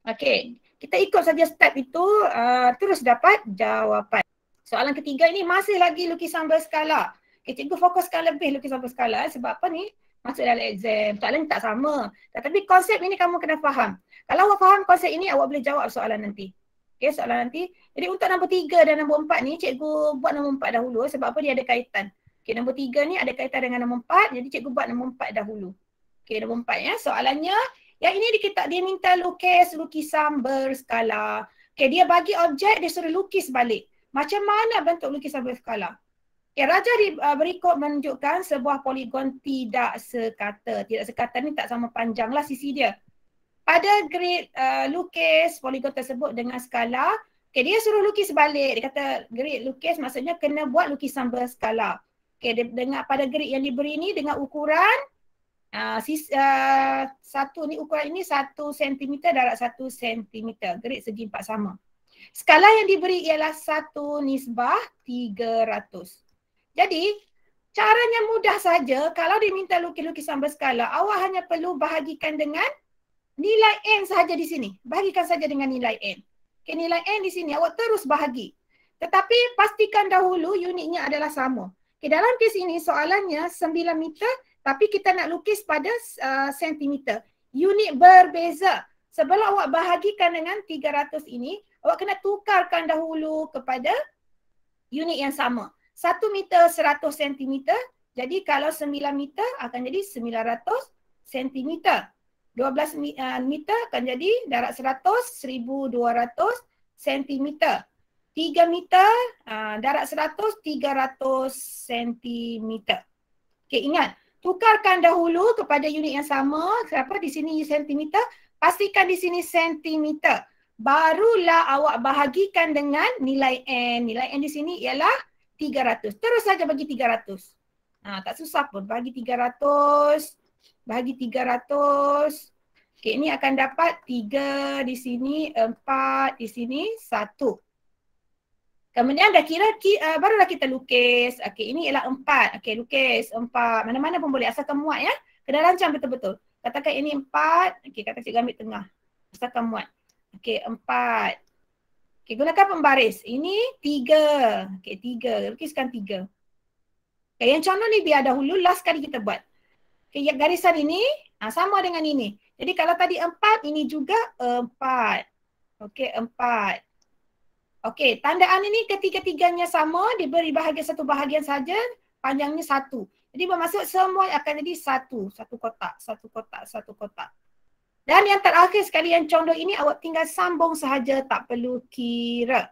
Okay kita ikut saja step itu uh, terus dapat jawapan. Soalan ketiga ini masih lagi lukisan berskala. Okay, cikgu fokuskan lebih lukisan berskala eh, sebab apa ni? Masuk dalam exam. Soalan ni tak sama. Tapi konsep ini kamu kena faham. Kalau awak faham konsep ini, awak boleh jawab soalan nanti. Okay, soalan nanti. Jadi untuk nombor tiga dan nombor empat ni, cikgu buat nombor empat dahulu eh, sebab apa dia ada kaitan. Okay, nombor tiga ni ada kaitan dengan nombor empat. Jadi cikgu buat nombor empat dahulu. Okay, nombor empat ya. Soalannya, yang ini dia, dia minta lukis lukisan berskala. Okay, dia bagi objek, dia suruh lukis balik. Macam mana bentuk lukisan berskala? Okay, Raja uh, berikut menunjukkan sebuah poligon tidak sekata. Tidak sekata ni tak sama panjang lah sisi dia. Pada grid uh, lukis poligon tersebut dengan skala, okay, dia suruh lukis balik. Dia kata grid lukis maksudnya kena buat lukisan berskala. Okay, dia, dengan pada grid yang diberi ni dengan ukuran uh, sis, uh, satu ni ukuran ini satu sentimeter darat satu sentimeter. Grid segi empat sama. Skala yang diberi ialah satu nisbah 300. Jadi, caranya mudah saja kalau diminta lukis-lukisan berskala, awak hanya perlu bahagikan dengan nilai N sahaja di sini. Bahagikan saja dengan nilai N. Okay, nilai N di sini, awak terus bahagi. Tetapi pastikan dahulu unitnya adalah sama. Okay, dalam kes ini soalannya 9 meter tapi kita nak lukis pada uh, sentimeter. Uh, unit berbeza. Sebelum awak bahagikan dengan 300 ini, awak kena tukarkan dahulu kepada unit yang sama. Satu meter seratus sentimeter. Jadi kalau sembilan meter akan jadi sembilan ratus sentimeter. Dua belas eh, meter akan jadi darat dua ratus sentimeter. Tiga meter, eh, darat 100, 300 cm. Okey, ingat. Tukarkan dahulu kepada unit yang sama. Kenapa di sini sentimeter? Pastikan di sini sentimeter barulah awak bahagikan dengan nilai N. Nilai N di sini ialah 300. Terus saja bagi 300. Ha, tak susah pun. Bagi 300. Bagi 300. Okey, ini akan dapat 3 di sini, 4 di sini, 1. Kemudian dah kira, kira? uh, eh, barulah kita lukis. Okey, ini ialah 4. Okey, lukis 4. Mana-mana pun boleh. Asalkan muat ya. Kena rancang betul-betul. Katakan ini 4. Okey, katakan cikgu ambil tengah. Asalkan muat. Okey, empat. Okey, gunakan pembaris. Ini tiga. Okey, tiga. Lukiskan tiga. Okey, yang contoh ni biar dahulu. Last kali kita buat. Okey, garisan ini ha, sama dengan ini. Jadi kalau tadi empat, ini juga empat. Okey, empat. Okey, tandaan ini ketiga-tiganya sama. Diberi bahagian satu bahagian saja. Panjangnya satu. Jadi bermaksud semua akan jadi satu. Satu kotak, satu kotak, satu kotak. Dan yang terakhir sekali yang condong ini awak tinggal sambung sahaja tak perlu kira.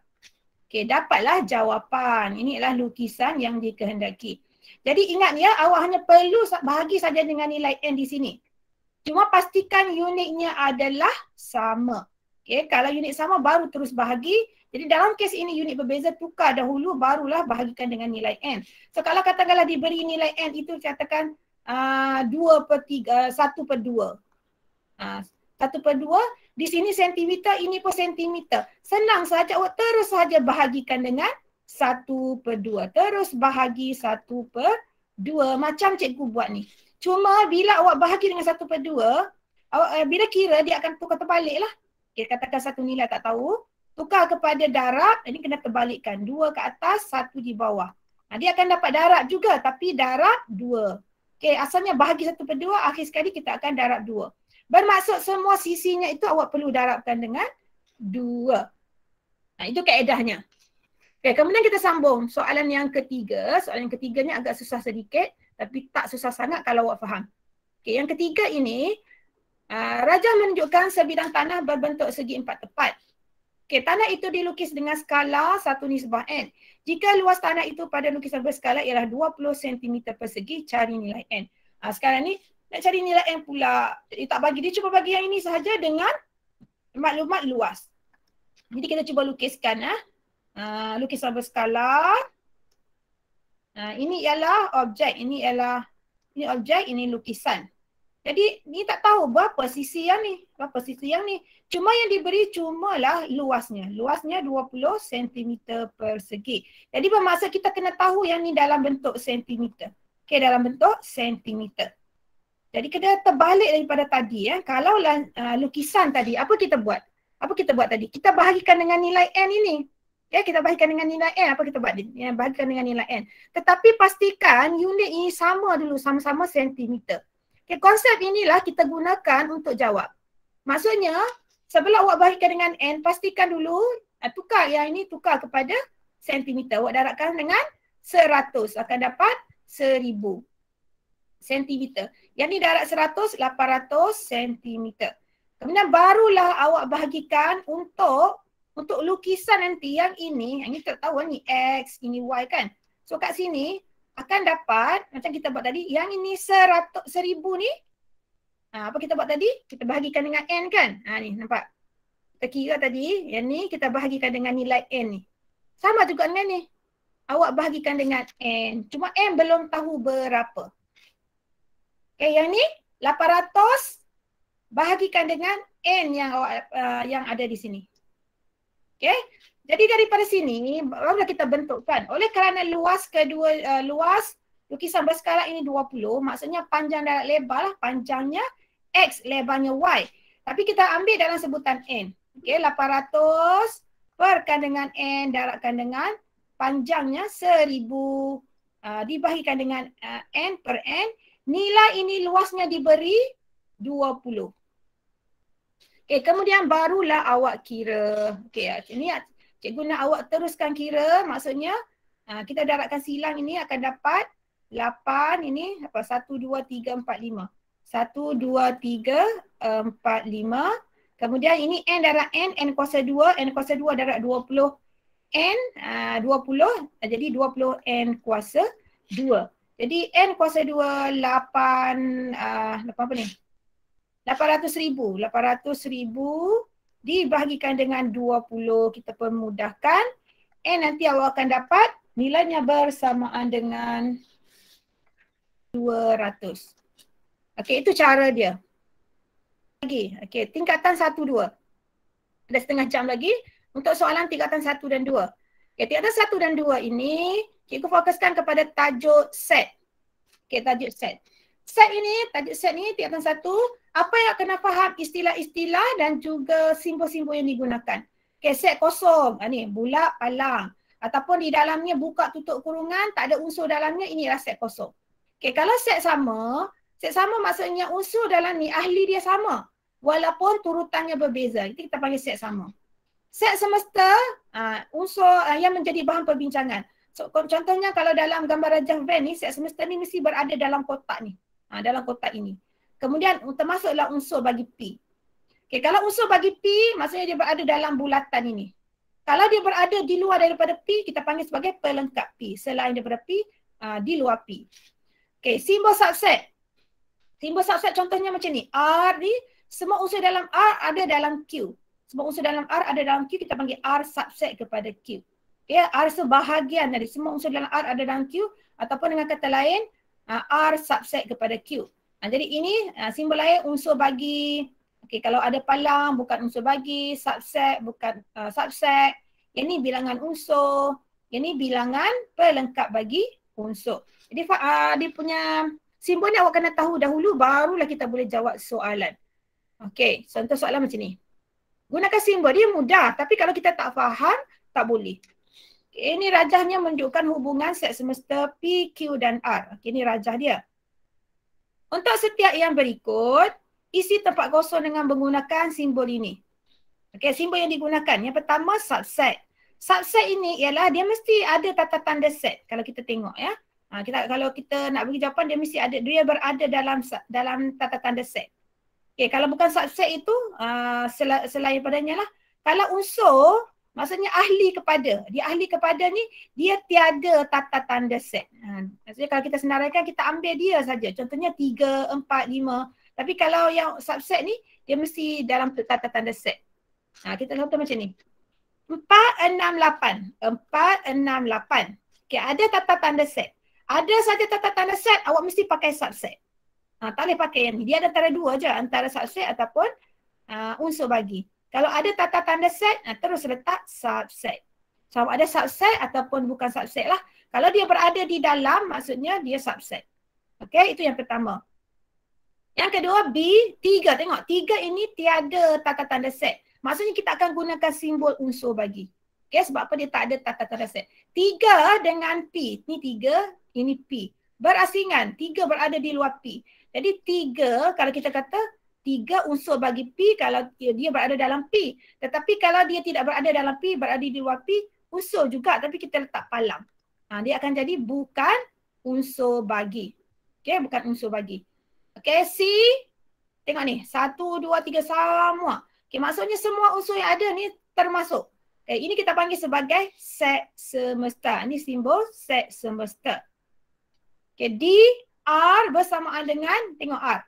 Okey, dapatlah jawapan. Ini adalah lukisan yang dikehendaki. Jadi ingat ya, awak hanya perlu bahagi saja dengan nilai N di sini. Cuma pastikan unitnya adalah sama. Okey, kalau unit sama baru terus bahagi. Jadi dalam kes ini unit berbeza tukar dahulu barulah bahagikan dengan nilai N. So kalau katakanlah diberi nilai N itu katakan uh, ah, 2 per 3, uh, 1 per 2. Ah. Ah, satu per dua. Di sini sentimeter, ini pun sentimeter. Senang sahaja awak terus sahaja bahagikan dengan satu per dua. Terus bahagi satu per dua. Macam cikgu buat ni. Cuma bila awak bahagi dengan satu per dua, awak, uh, bila kira dia akan tukar terbalik lah. Kita katakan satu nilai tak tahu. Tukar kepada darab, ini kena terbalikkan. Dua ke atas, satu di bawah. Nah, dia akan dapat darab juga tapi darab dua. Okay, asalnya bahagi satu per dua, akhir sekali kita akan darab dua. Bermaksud semua sisinya itu awak perlu darabkan dengan dua. Nah, itu kaedahnya. Okay, kemudian kita sambung soalan yang ketiga. Soalan yang ketiganya agak susah sedikit tapi tak susah sangat kalau awak faham. Okay, yang ketiga ini, uh, Raja menunjukkan sebidang tanah berbentuk segi empat tepat. Okay, tanah itu dilukis dengan skala satu nisbah N. Jika luas tanah itu pada lukisan berskala ialah 20 cm persegi, cari nilai N. Uh, sekarang ni nak cari nilai yang pula. Dia tak bagi. Dia cuba bagi yang ini sahaja dengan maklumat luas. Jadi kita cuba lukiskan. Eh. Ah. Uh, ah, lukisan berskala. Uh, ah, ini ialah objek. Ini ialah ini objek, ini lukisan. Jadi ni tak tahu berapa sisi yang ni. Berapa sisi yang ni. Cuma yang diberi cumalah luasnya. Luasnya 20 cm persegi. Jadi bermaksud kita kena tahu yang ni dalam bentuk sentimeter, Okay, dalam bentuk sentimeter. Jadi kita terbalik daripada tadi ya. Kalau uh, lukisan tadi apa kita buat? Apa kita buat tadi? Kita bahagikan dengan nilai n ini. Ya, kita bahagikan dengan nilai n. Apa kita buat? Ya, bahagikan dengan nilai n. Tetapi pastikan unit ini sama dulu, sama-sama sentimeter. Okay, konsep inilah kita gunakan untuk jawab. Maksudnya, sebelum awak bahagikan dengan n, pastikan dulu uh, tukar yang ini tukar kepada sentimeter. Awak darabkan dengan 100 akan dapat 1000 cm. Yang ni darat 100, 800 cm. Kemudian barulah awak bahagikan untuk untuk lukisan nanti yang ini, yang kita tahu ni X, ini Y kan. So kat sini akan dapat macam kita buat tadi, yang ini 100, 1000 ni ha, apa kita buat tadi? Kita bahagikan dengan N kan? Ha ni nampak? Kita kira tadi yang ni kita bahagikan dengan nilai N ni. Sama juga dengan ni. Awak bahagikan dengan N. Cuma N belum tahu berapa. Okay, eh, yang ni 800 bahagikan dengan N yang uh, yang ada di sini. Okay, jadi daripada sini barulah kita bentukkan. Oleh kerana luas kedua uh, luas lukisan berskala ini 20, maksudnya panjang dan lebar lah, panjangnya X, lebarnya Y. Tapi kita ambil dalam sebutan N. Okay, 800 perkan dengan N, daratkan dengan panjangnya 1000 uh, dibahagikan dengan uh, N per N Nilai ini luasnya diberi 20. Okey, kemudian barulah awak kira. Okey, ya, ini ya, cikgu nak awak teruskan kira, maksudnya ha, kita daratkan silang ini akan dapat 8 ini apa 1 2 3 4 5. 1 2 3 4 5. Kemudian ini n darat n n kuasa 2, n kuasa 2 darat 20 n 20 ha, jadi 20 n kuasa 2. Jadi N kuasa 2, 8, uh, 8 apa ni? 800 ribu. 800 ribu dibahagikan dengan 20. Kita permudahkan. N nanti awak akan dapat nilainya bersamaan dengan 200. Okey, itu cara dia. Lagi. Okey, tingkatan 1, 2. Ada setengah jam lagi untuk soalan tingkatan 1 dan 2. Okey, tingkatan 1 dan 2 ini Cikgu fokuskan kepada tajuk set. Okey, tajuk set. Set ini, tajuk set ini, tingkatan satu, apa yang kena faham istilah-istilah dan juga simbol-simbol yang digunakan. Okey, set kosong. Ha, ni, bulat, palang. Ataupun di dalamnya buka tutup kurungan, tak ada unsur dalamnya, inilah set kosong. Okey, kalau set sama, set sama maksudnya unsur dalam ni ahli dia sama. Walaupun turutannya berbeza. Itu kita panggil set sama. Set semesta, uh, unsur uh, yang menjadi bahan perbincangan. So, contohnya kalau dalam gambaran jang van ni, set semesta ni mesti berada dalam kotak ni. Ha, dalam kotak ini. Kemudian mm, termasuklah unsur bagi P. Okay, kalau unsur bagi P, maksudnya dia berada dalam bulatan ini. Kalau dia berada di luar daripada P, kita panggil sebagai pelengkap P. Selain daripada P, uh, di luar P. Okay, simbol subset. Simbol subset contohnya macam ni. R ni, semua unsur dalam R ada dalam Q. Semua unsur dalam R ada dalam Q, kita panggil R subset kepada Q ya R sebahagian dari semua unsur dalam R ada dalam Q ataupun dengan kata lain ah, R subset kepada Q. Ah, jadi ini ah, simbol lain unsur bagi okay, kalau ada palang bukan unsur bagi, subset bukan uh, subset. Yang ini bilangan unsur, yang ini bilangan pelengkap bagi unsur. Jadi uh, dia punya simbol ni awak kena tahu dahulu barulah kita boleh jawab soalan. Okey, contoh soalan macam ni. Gunakan simbol dia mudah tapi kalau kita tak faham tak boleh ini rajahnya menunjukkan hubungan set semesta P, Q dan R. Okay, ini rajah dia. Untuk setiap yang berikut, isi tempat kosong dengan menggunakan simbol ini. Okay, simbol yang digunakan. Yang pertama, subset. Subset ini ialah dia mesti ada tata tanda set kalau kita tengok ya. Ha, kita, kalau kita nak bagi jawapan, dia mesti ada, dia berada dalam dalam tata tanda set. Okey, kalau bukan subset itu, uh, selain padanya lah. Kalau unsur, Maksudnya ahli kepada. Dia ahli kepada ni, dia tiada tata tanda set. Ha. Maksudnya kalau kita senaraikan, kita ambil dia saja. Contohnya tiga, empat, lima. Tapi kalau yang subset ni, dia mesti dalam tata tanda set. Ha. Kita contoh macam ni. Empat, enam, lapan. Empat, enam, lapan. Okay, ada tata tanda set. Ada saja tata tanda set, awak mesti pakai subset. Ha. Tak boleh pakai yang ni. Dia ada antara dua je, antara subset ataupun uh, unsur bagi. Kalau ada tata tanda set, nah, terus letak subset. Sama ada subset ataupun bukan subset lah. Kalau dia berada di dalam, maksudnya dia subset. Okey, itu yang pertama. Yang kedua, B, tiga. Tengok, tiga ini tiada tata tanda set. Maksudnya kita akan gunakan simbol unsur bagi. Okey, sebab apa dia tak ada tata tanda set. Tiga dengan P. Ini tiga, ini P. Berasingan, tiga berada di luar P. Jadi tiga, kalau kita kata tiga unsur bagi P kalau dia berada dalam P. Tetapi kalau dia tidak berada dalam P, berada di luar P, unsur juga tapi kita letak palang. Ha, dia akan jadi bukan unsur bagi. Okay, bukan unsur bagi. Okay, C. Tengok ni, satu, dua, tiga, semua. Okay, maksudnya semua unsur yang ada ni termasuk. Okay, eh, ini kita panggil sebagai set semesta. Ini simbol set semesta. Okay, D, R bersamaan dengan, tengok R.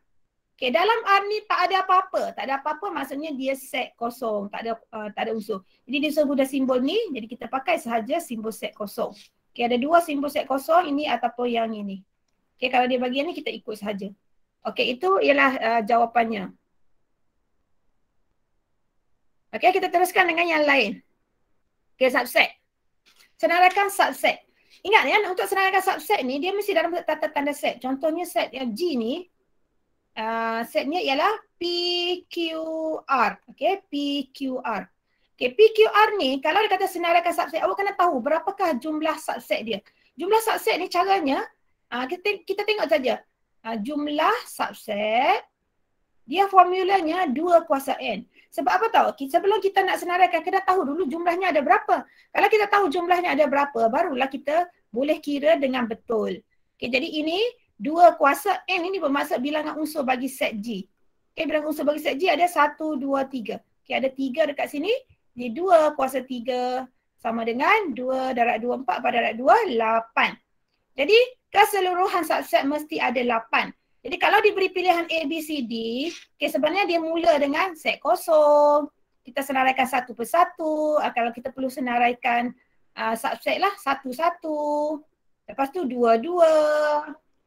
Okay, dalam R ni tak ada apa-apa. Tak ada apa-apa maksudnya dia set kosong. Tak ada uh, tak ada unsur. Jadi dia sebut dah simbol ni. Jadi kita pakai sahaja simbol set kosong. Okay, ada dua simbol set kosong. Ini ataupun yang ini. Okay, kalau dia bagi yang ni kita ikut sahaja. Okay, itu ialah uh, jawapannya. Okay, kita teruskan dengan yang lain. Okay, subset. Senarakan subset. Ingat ya, untuk senarakan subset ni, dia mesti dalam tata tanda set. Contohnya set yang G ni, Ah, setnya ialah PQR. Okay, PQR. Okay, PQR ni kalau dia kata senaraikan subset, awak kena tahu berapakah jumlah subset dia. Jumlah subset ni caranya, uh, kita, kita tengok saja. Uh, jumlah subset, dia formulanya 2 kuasa N. Sebab apa tahu? kita Sebelum kita nak senaraikan, kita tahu dulu jumlahnya ada berapa. Kalau kita tahu jumlahnya ada berapa, barulah kita boleh kira dengan betul. Okay, jadi ini dua kuasa N eh, ini bermaksud bilangan unsur bagi set G. Okay, bilangan unsur bagi set G ada satu, dua, tiga. Okay, ada tiga dekat sini. Jadi dua kuasa tiga sama dengan dua darat dua empat pada darat dua lapan. Jadi keseluruhan subset mesti ada lapan. Jadi kalau diberi pilihan A, B, C, D, okay, sebenarnya dia mula dengan set kosong. Kita senaraikan satu persatu. Ah, kalau kita perlu senaraikan uh, subset lah satu-satu. Lepas tu dua-dua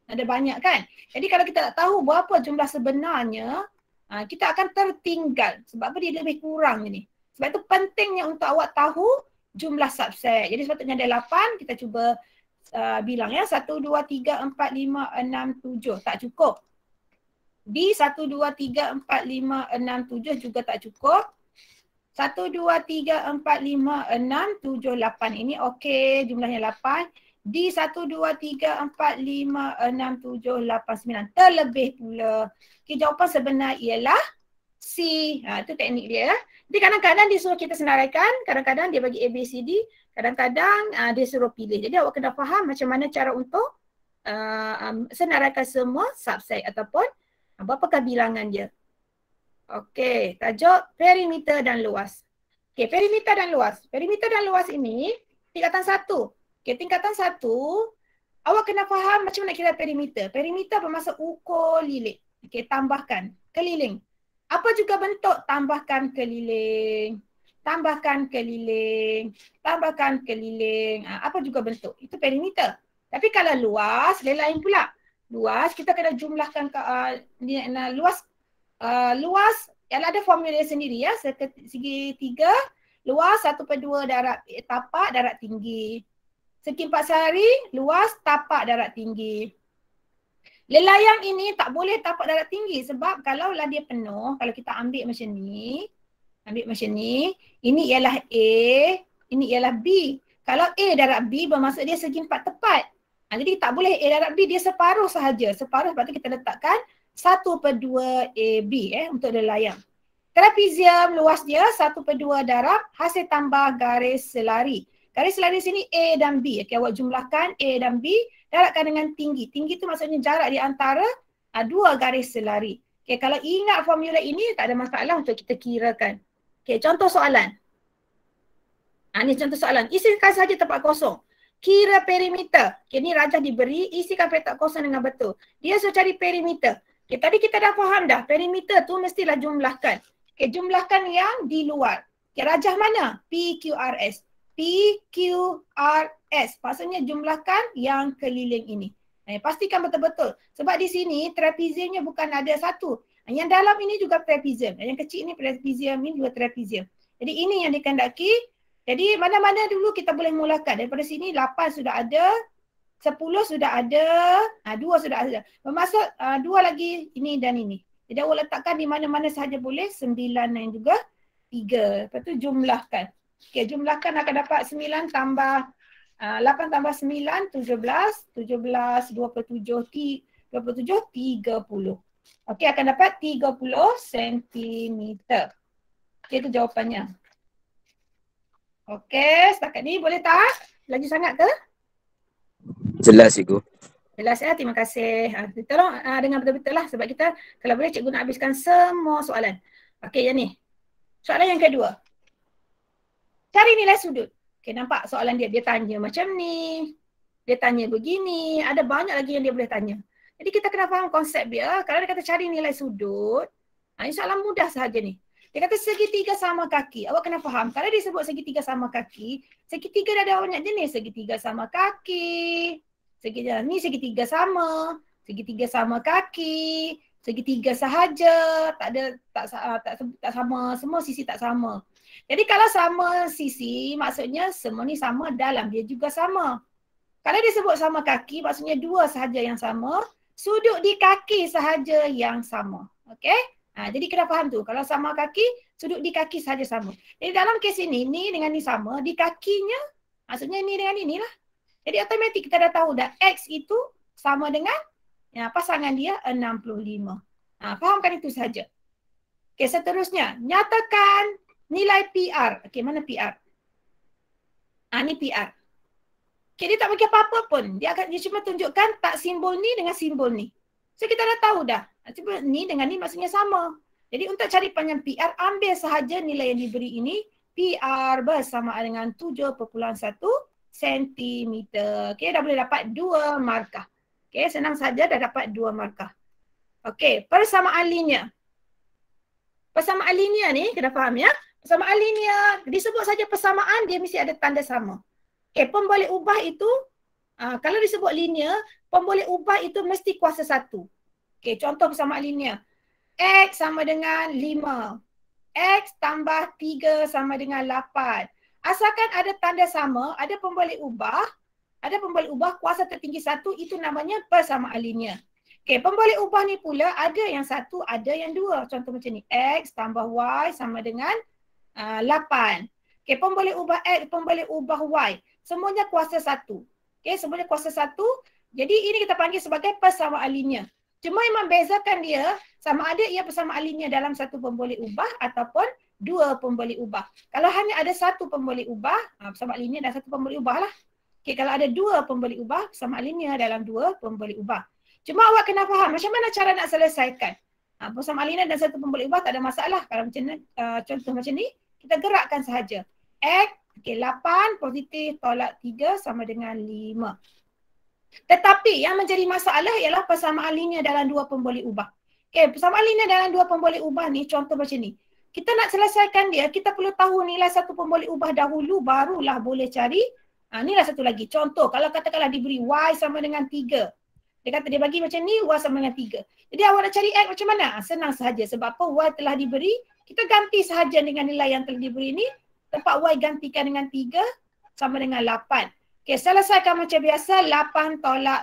ada banyak kan. Jadi kalau kita tak tahu berapa jumlah sebenarnya, ha, kita akan tertinggal. Sebab apa dia lebih kurang ni. Sebab itu pentingnya untuk awak tahu jumlah subset. Jadi sepatutnya ada 8, kita cuba uh, bilang ya. 1, 2, 3, 4, 5, 6, 7. Tak cukup. Di 1, 2, 3, 4, 5, 6, 7 juga tak cukup. 1, 2, 3, 4, 5, 6, 7, 8 ini okey jumlahnya 8 di 1, 2, 3, 4, 5, 6, 7, 8, 9. terlebih pula. Okay, jawapan sebenar ialah C. Ha, itu teknik dia. Jadi ya. kadang-kadang dia suruh kita senaraikan. Kadang-kadang dia bagi A, B, C, D. Kadang-kadang uh, dia suruh pilih. Jadi awak kena faham macam mana cara untuk uh, um, senaraikan semua subset ataupun uh, ha, berapakah bilangan dia. Okey, tajuk perimeter dan luas. Okey, perimeter dan luas. Perimeter dan luas ini, tingkatan satu, Okay, tingkatan satu, awak kena faham macam mana kira perimeter. Perimeter bermaksud ukur lilit. Okay, tambahkan. Keliling. Apa juga bentuk tambahkan keliling. Tambahkan keliling. Tambahkan keliling. Ha, ah, apa juga bentuk. Itu perimeter. Tapi kalau luas, lain-lain pula. Luas, kita kena jumlahkan ke, uh, luas. Uh, luas, yang ada formula sendiri ya. Segi tiga, luas satu per dua darat eh, tapak, darat tinggi. Setimpak sehari, luas, tapak darat tinggi. Lelayang ini tak boleh tapak darat tinggi sebab kalau lah dia penuh, kalau kita ambil macam ni, ambil macam ni, ini ialah A, ini ialah B. Kalau A darat B bermaksud dia segi empat tepat. Ha, jadi tak boleh A darat B, dia separuh sahaja. Separuh sebab kita letakkan 1 per 2 AB eh, untuk lelayang. Trapezium luas dia 1 per 2 darab hasil tambah garis selari. Dari selain sini A dan B. Okey awak jumlahkan A dan B daratkan dengan tinggi. Tinggi tu maksudnya jarak di antara uh, dua garis selari. Okey kalau ingat formula ini tak ada masalah untuk kita kirakan. Okey contoh soalan. Ha, ah, ini contoh soalan. Isikan saja tempat kosong. Kira perimeter. Okey ni rajah diberi isi isikan petak kosong dengan betul. Dia suruh cari perimeter. Okey tadi kita dah faham dah perimeter tu mestilah jumlahkan. Okey jumlahkan yang di luar. Okey rajah mana? PQRS. PQRS. Maksudnya jumlahkan yang keliling ini. Eh, pastikan betul-betul. Sebab di sini trapeziumnya bukan ada satu. Eh, yang dalam ini juga trapezium. Eh, yang kecil ini trapezium, ini juga trapezium. Jadi ini yang dikendaki. Jadi mana-mana dulu kita boleh mulakan. Daripada sini 8 sudah ada. 10 sudah ada. Ha, ah, 2 sudah ada. Bermaksud uh, ah, 2 lagi ini dan ini. Jadi awak letakkan di mana-mana sahaja boleh. 9 dan juga 3. Lepas tu jumlahkan. Okey, jumlahkan akan dapat 9 tambah uh, ah, 8 tambah 9, 17, 17, 27, 27, 30. 27, 30. Okey, akan dapat 30 cm. Okey, itu jawapannya. Okey, setakat ni boleh tak? Laju sangat ke? Jelas, Cikgu. Jelas ya, terima kasih. Kita ah, ha, tolong ha, ah, dengan betul-betul lah sebab kita kalau boleh cikgu nak habiskan semua soalan. Okey, yang ni. Soalan yang kedua cari nilai sudut. Okay, nampak soalan dia. Dia tanya macam ni. Dia tanya begini. Ada banyak lagi yang dia boleh tanya. Jadi kita kena faham konsep dia. Kalau dia kata cari nilai sudut, ha, ini soalan mudah sahaja ni. Dia kata segitiga sama kaki. Awak kena faham. Kalau dia sebut segitiga sama kaki, segitiga dah ada banyak jenis. Segitiga sama kaki. Segitiga, ni segitiga sama. Segitiga sama kaki. Segitiga sahaja. Tak ada, tak, tak, tak, tak sama. Semua sisi tak sama. Jadi kalau sama sisi maksudnya semua ni sama dalam dia juga sama. Kalau dia sebut sama kaki maksudnya dua sahaja yang sama, sudut di kaki sahaja yang sama. Okey? Ha, jadi kena faham tu. Kalau sama kaki, sudut di kaki sahaja sama. Jadi dalam kes ini, ni dengan ni sama, di kakinya maksudnya ni dengan ni lah. Jadi otomatik kita dah tahu dah X itu sama dengan ya, pasangan dia 65. Ha, fahamkan itu sahaja. Okey seterusnya, nyatakan Nilai PR. Okey, mana PR? Ah, ni PR. Okey, dia tak bagi apa-apa pun. Dia akan dia cuma tunjukkan tak simbol ni dengan simbol ni. So, kita dah tahu dah. Cuma ni dengan ni maksudnya sama. Jadi, untuk cari panjang PR, ambil sahaja nilai yang diberi ini. PR bersama dengan 7.1 cm. Okey, dah boleh dapat dua markah. Okey, senang saja dah dapat dua markah. Okey, persamaan linear. Persamaan linear ni, kita faham ya persamaan linear ya. disebut saja persamaan dia mesti ada tanda sama okey eh, pemboleh ubah itu uh, kalau disebut linear pemboleh ubah itu mesti kuasa satu okey contoh persamaan linear x sama dengan 5 x tambah 3 sama dengan 8 asalkan ada tanda sama ada pemboleh ubah ada pemboleh ubah kuasa tertinggi satu itu namanya persamaan linear Okey, pemboleh ubah ni pula ada yang satu, ada yang dua. Contoh macam ni, X tambah Y sama dengan Ah, lapan. Okay, pun boleh ubah X, pun boleh ubah Y. Semuanya kuasa satu. Okay, semuanya kuasa satu. Jadi ini kita panggil sebagai persamaan linear. Cuma yang membezakan dia, sama ada ia persamaan linear dalam satu pun boleh ubah ataupun dua pun boleh ubah. Kalau hanya ada satu pun boleh ubah, ah, persamaan linear dan satu pun boleh ubah lah. Okay, kalau ada dua pun boleh ubah, persamaan linear dalam dua pun boleh ubah. Cuma awak kena faham macam mana cara nak selesaikan. Ha, ah, persamaan linear dan satu pun boleh ubah tak ada masalah. Kalau macam ni, uh, contoh macam ni, kita gerakkan sahaja. X, okay, 8 positif tolak 3 sama dengan 5. Tetapi yang menjadi masalah ialah persamaan linear dalam dua pemboleh ubah. Okay, persamaan linear dalam dua pemboleh ubah ni contoh macam ni. Kita nak selesaikan dia, kita perlu tahu nilai satu pemboleh ubah dahulu barulah boleh cari ha, nilai satu lagi. Contoh kalau katakanlah diberi Y sama dengan 3. Dia kata dia bagi macam ni, Y sama dengan 3. Jadi awak nak cari X macam mana? Ha, senang sahaja sebab apa Y telah diberi kita ganti sahaja dengan nilai yang telah diberi ni tempat y gantikan dengan 3 sama dengan 8 Okay, selesaikan macam biasa 8 tolak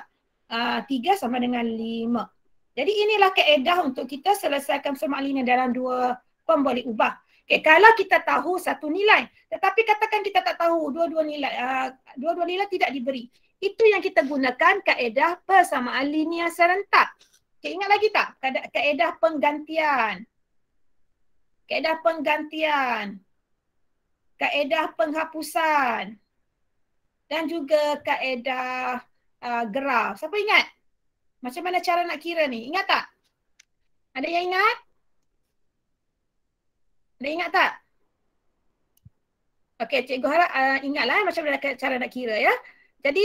uh, 3 sama dengan 5. Jadi inilah keedah untuk kita selesaikan ini dalam dua form boleh ubah. Okay, kalau kita tahu satu nilai tetapi katakan kita tak tahu dua-dua nilai uh, dua-dua nilai tidak diberi. Itu yang kita gunakan keedah persamaan linear serentak. Okay, ingat lagi tak? Keedah penggantian kaedah penggantian, kaedah penghapusan dan juga kaedah uh, graf. Siapa ingat? Macam mana cara nak kira ni? Ingat tak? Ada yang ingat? Ada ingat tak? Okey, cikgu harap uh, ingatlah macam mana cara nak kira ya. Jadi,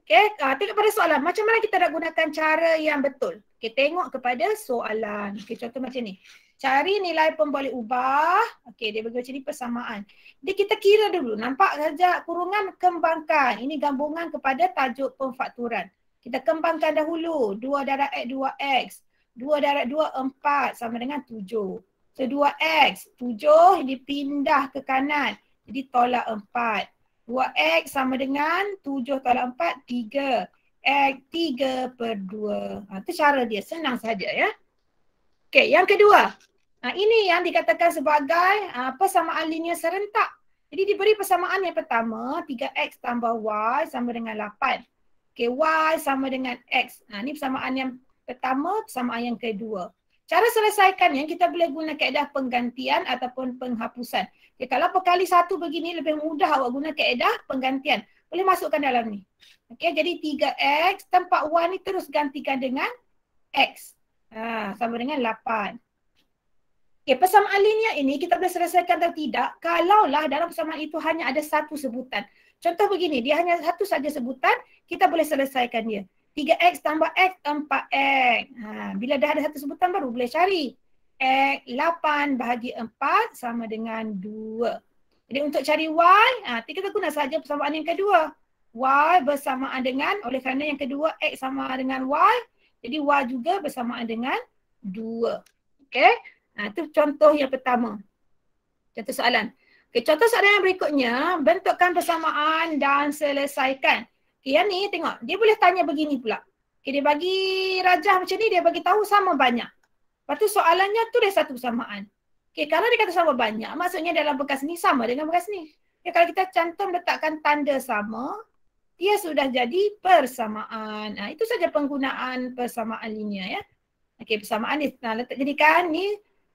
okey, uh, tengok pada soalan. Macam mana kita nak gunakan cara yang betul? Okey, tengok kepada soalan. Okey, contoh macam ni cari nilai pemboleh ubah. Okey, dia bagi macam ni persamaan. Jadi kita kira dulu. Nampak kerja kurungan kembangkan. Ini gabungan kepada tajuk pemfakturan. Kita kembangkan dahulu. 2 darat X, 2 X. 2 darat 2, 4 sama dengan 7. So 2 X, 7 dipindah ke kanan. Jadi tolak 4. 2 X sama dengan 7 tolak 4, 3. X 3 per 2. Ha, itu cara dia. Senang saja ya. Okey, yang kedua. Nah, ha, ini yang dikatakan sebagai uh, persamaan linear serentak. Jadi diberi persamaan yang pertama, 3x tambah y sama dengan 8. Okay, y sama dengan x. Nah, ha, ini persamaan yang pertama, persamaan yang kedua. Cara selesaikannya, kita boleh guna kaedah penggantian ataupun penghapusan. Okay, kalau perkali satu begini, lebih mudah awak guna kaedah penggantian. Boleh masukkan dalam ni. Okay, jadi 3x tempat y ni terus gantikan dengan x. Ha, sama dengan 8. Okay, persamaan linia ini kita boleh selesaikan atau tidak kalaulah dalam persamaan itu hanya ada satu sebutan. Contoh begini, dia hanya satu saja sebutan, kita boleh selesaikan dia. 3x tambah x, 4x. Ha, bila dah ada satu sebutan baru boleh cari. x, 8 bahagi 4 sama dengan 2. Jadi untuk cari y, ha, kita guna saja persamaan yang kedua. y bersamaan dengan, oleh kerana yang kedua x sama dengan y. Jadi y juga bersamaan dengan 2. Okay. Ha, itu contoh yang pertama. Contoh soalan. Okay, contoh soalan yang berikutnya, bentukkan persamaan dan selesaikan. Okay, yang ni tengok, dia boleh tanya begini pula. Okay, dia bagi rajah macam ni, dia bagi tahu sama banyak. Lepas tu soalannya tu dia satu persamaan. Okay, kalau dia kata sama banyak, maksudnya dalam bekas ni sama dengan bekas ni. Okay, ya, kalau kita cantum letakkan tanda sama, dia sudah jadi persamaan. Ha, itu saja penggunaan persamaan linear ya. Okey, persamaan ni nah, ha, letak jadikan ni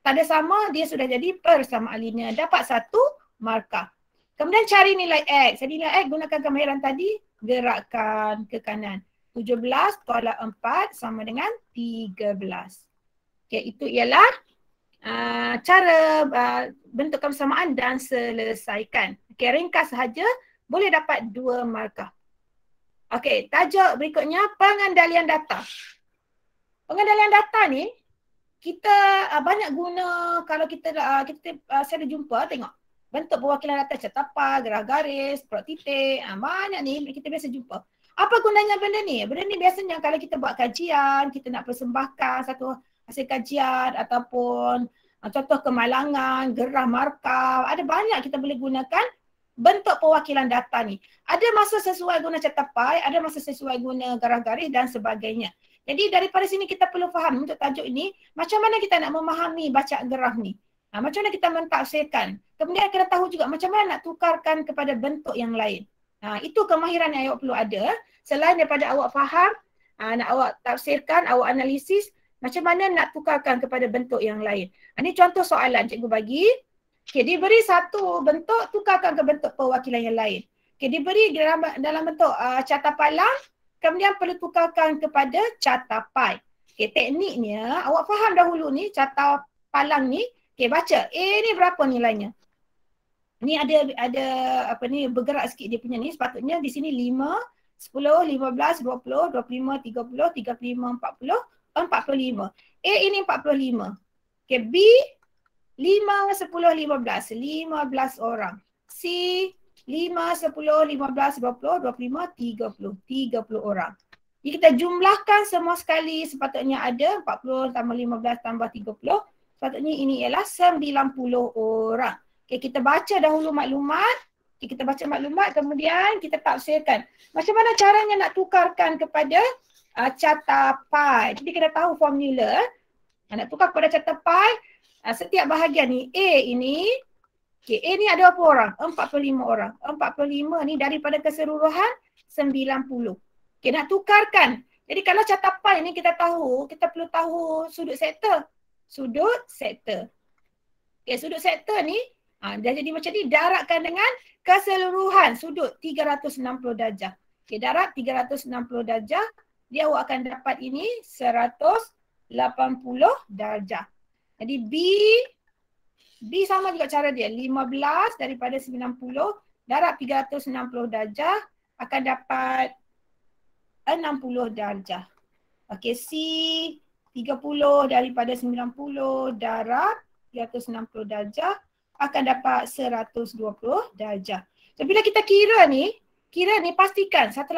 tanda sama dia sudah jadi persamaan linear. Dapat satu markah. Kemudian cari nilai X. Jadi nilai X gunakan kemahiran tadi, gerakkan ke kanan. 17 tolak 4 sama dengan 13. Okay, itu ialah uh, cara uh, bentuk kesamaan dan selesaikan. Okay, ringkas sahaja boleh dapat dua markah. Okay, tajuk berikutnya pengendalian data. Pengendalian data ni kita uh, banyak guna kalau kita uh, kita uh, saya ada jumpa tengok bentuk perwakilan atas cetapal, gerah garis, perut titik, uh, banyak ni kita biasa jumpa. Apa gunanya benda ni? Benda ni biasanya kalau kita buat kajian, kita nak persembahkan satu hasil kajian ataupun uh, contoh kemalangan, gerah markah, ada banyak kita boleh gunakan bentuk perwakilan data ni. Ada masa sesuai guna cetapai, ada masa sesuai guna garah garis dan sebagainya. Jadi daripada sini kita perlu faham untuk tajuk ini, macam mana kita nak memahami bacaan geraf ni? Ha, macam mana kita mentafsirkan? Kemudian kita tahu juga macam mana nak tukarkan kepada bentuk yang lain. Ha, itu kemahiran yang awak perlu ada. Selain daripada awak faham, ha, nak awak tafsirkan, awak analisis, macam mana nak tukarkan kepada bentuk yang lain. Ha, ini contoh soalan cikgu bagi. Okay, dia beri satu bentuk, tukarkan ke bentuk perwakilan yang lain. Okay, dia beri dalam, dalam bentuk uh, catat kemudian perlu tukarkan kepada carta pai. Okey, tekniknya awak faham dahulu ni carta palang ni. Okey, baca. A ni berapa nilainya? Ni ada ada apa ni bergerak sikit dia punya ni sepatutnya di sini 5, 10, 15, 20, 25, 30, 35, 40, 45. A ini 45. Okey, B 5, 10, 15. 15 orang. C 5, 10, 15, 20, 25, 30, 30 orang. Jadi kita jumlahkan semua sekali sepatutnya ada 40 tambah 15 tambah 30. Sepatutnya ini ialah 90 orang. Okay, kita baca dahulu maklumat. Okay, kita baca maklumat kemudian kita tafsirkan. Macam mana caranya nak tukarkan kepada uh, ah, carta pi. Jadi kita tahu formula. Eh. Nak tukar kepada carta pi. Uh, ah, setiap bahagian ni A ini Okay, A ni ada berapa orang? 45 orang. 45 ni daripada keseluruhan 90. Okay, nak tukarkan. Jadi kalau carta pi ni kita tahu, kita perlu tahu sudut sektor. Sudut sektor. Okay, sudut sektor ni ha, dah jadi macam ni, darabkan dengan keseluruhan sudut 360 darjah. Okay, darab 360 darjah, dia awak akan dapat ini 180 darjah. Jadi B B sama juga cara dia. 15 daripada 90 darab 360 darjah akan dapat 60 darjah. Okey C 30 daripada 90 darab 360 darjah akan dapat 120 darjah. So bila kita kira ni, kira ni pastikan 180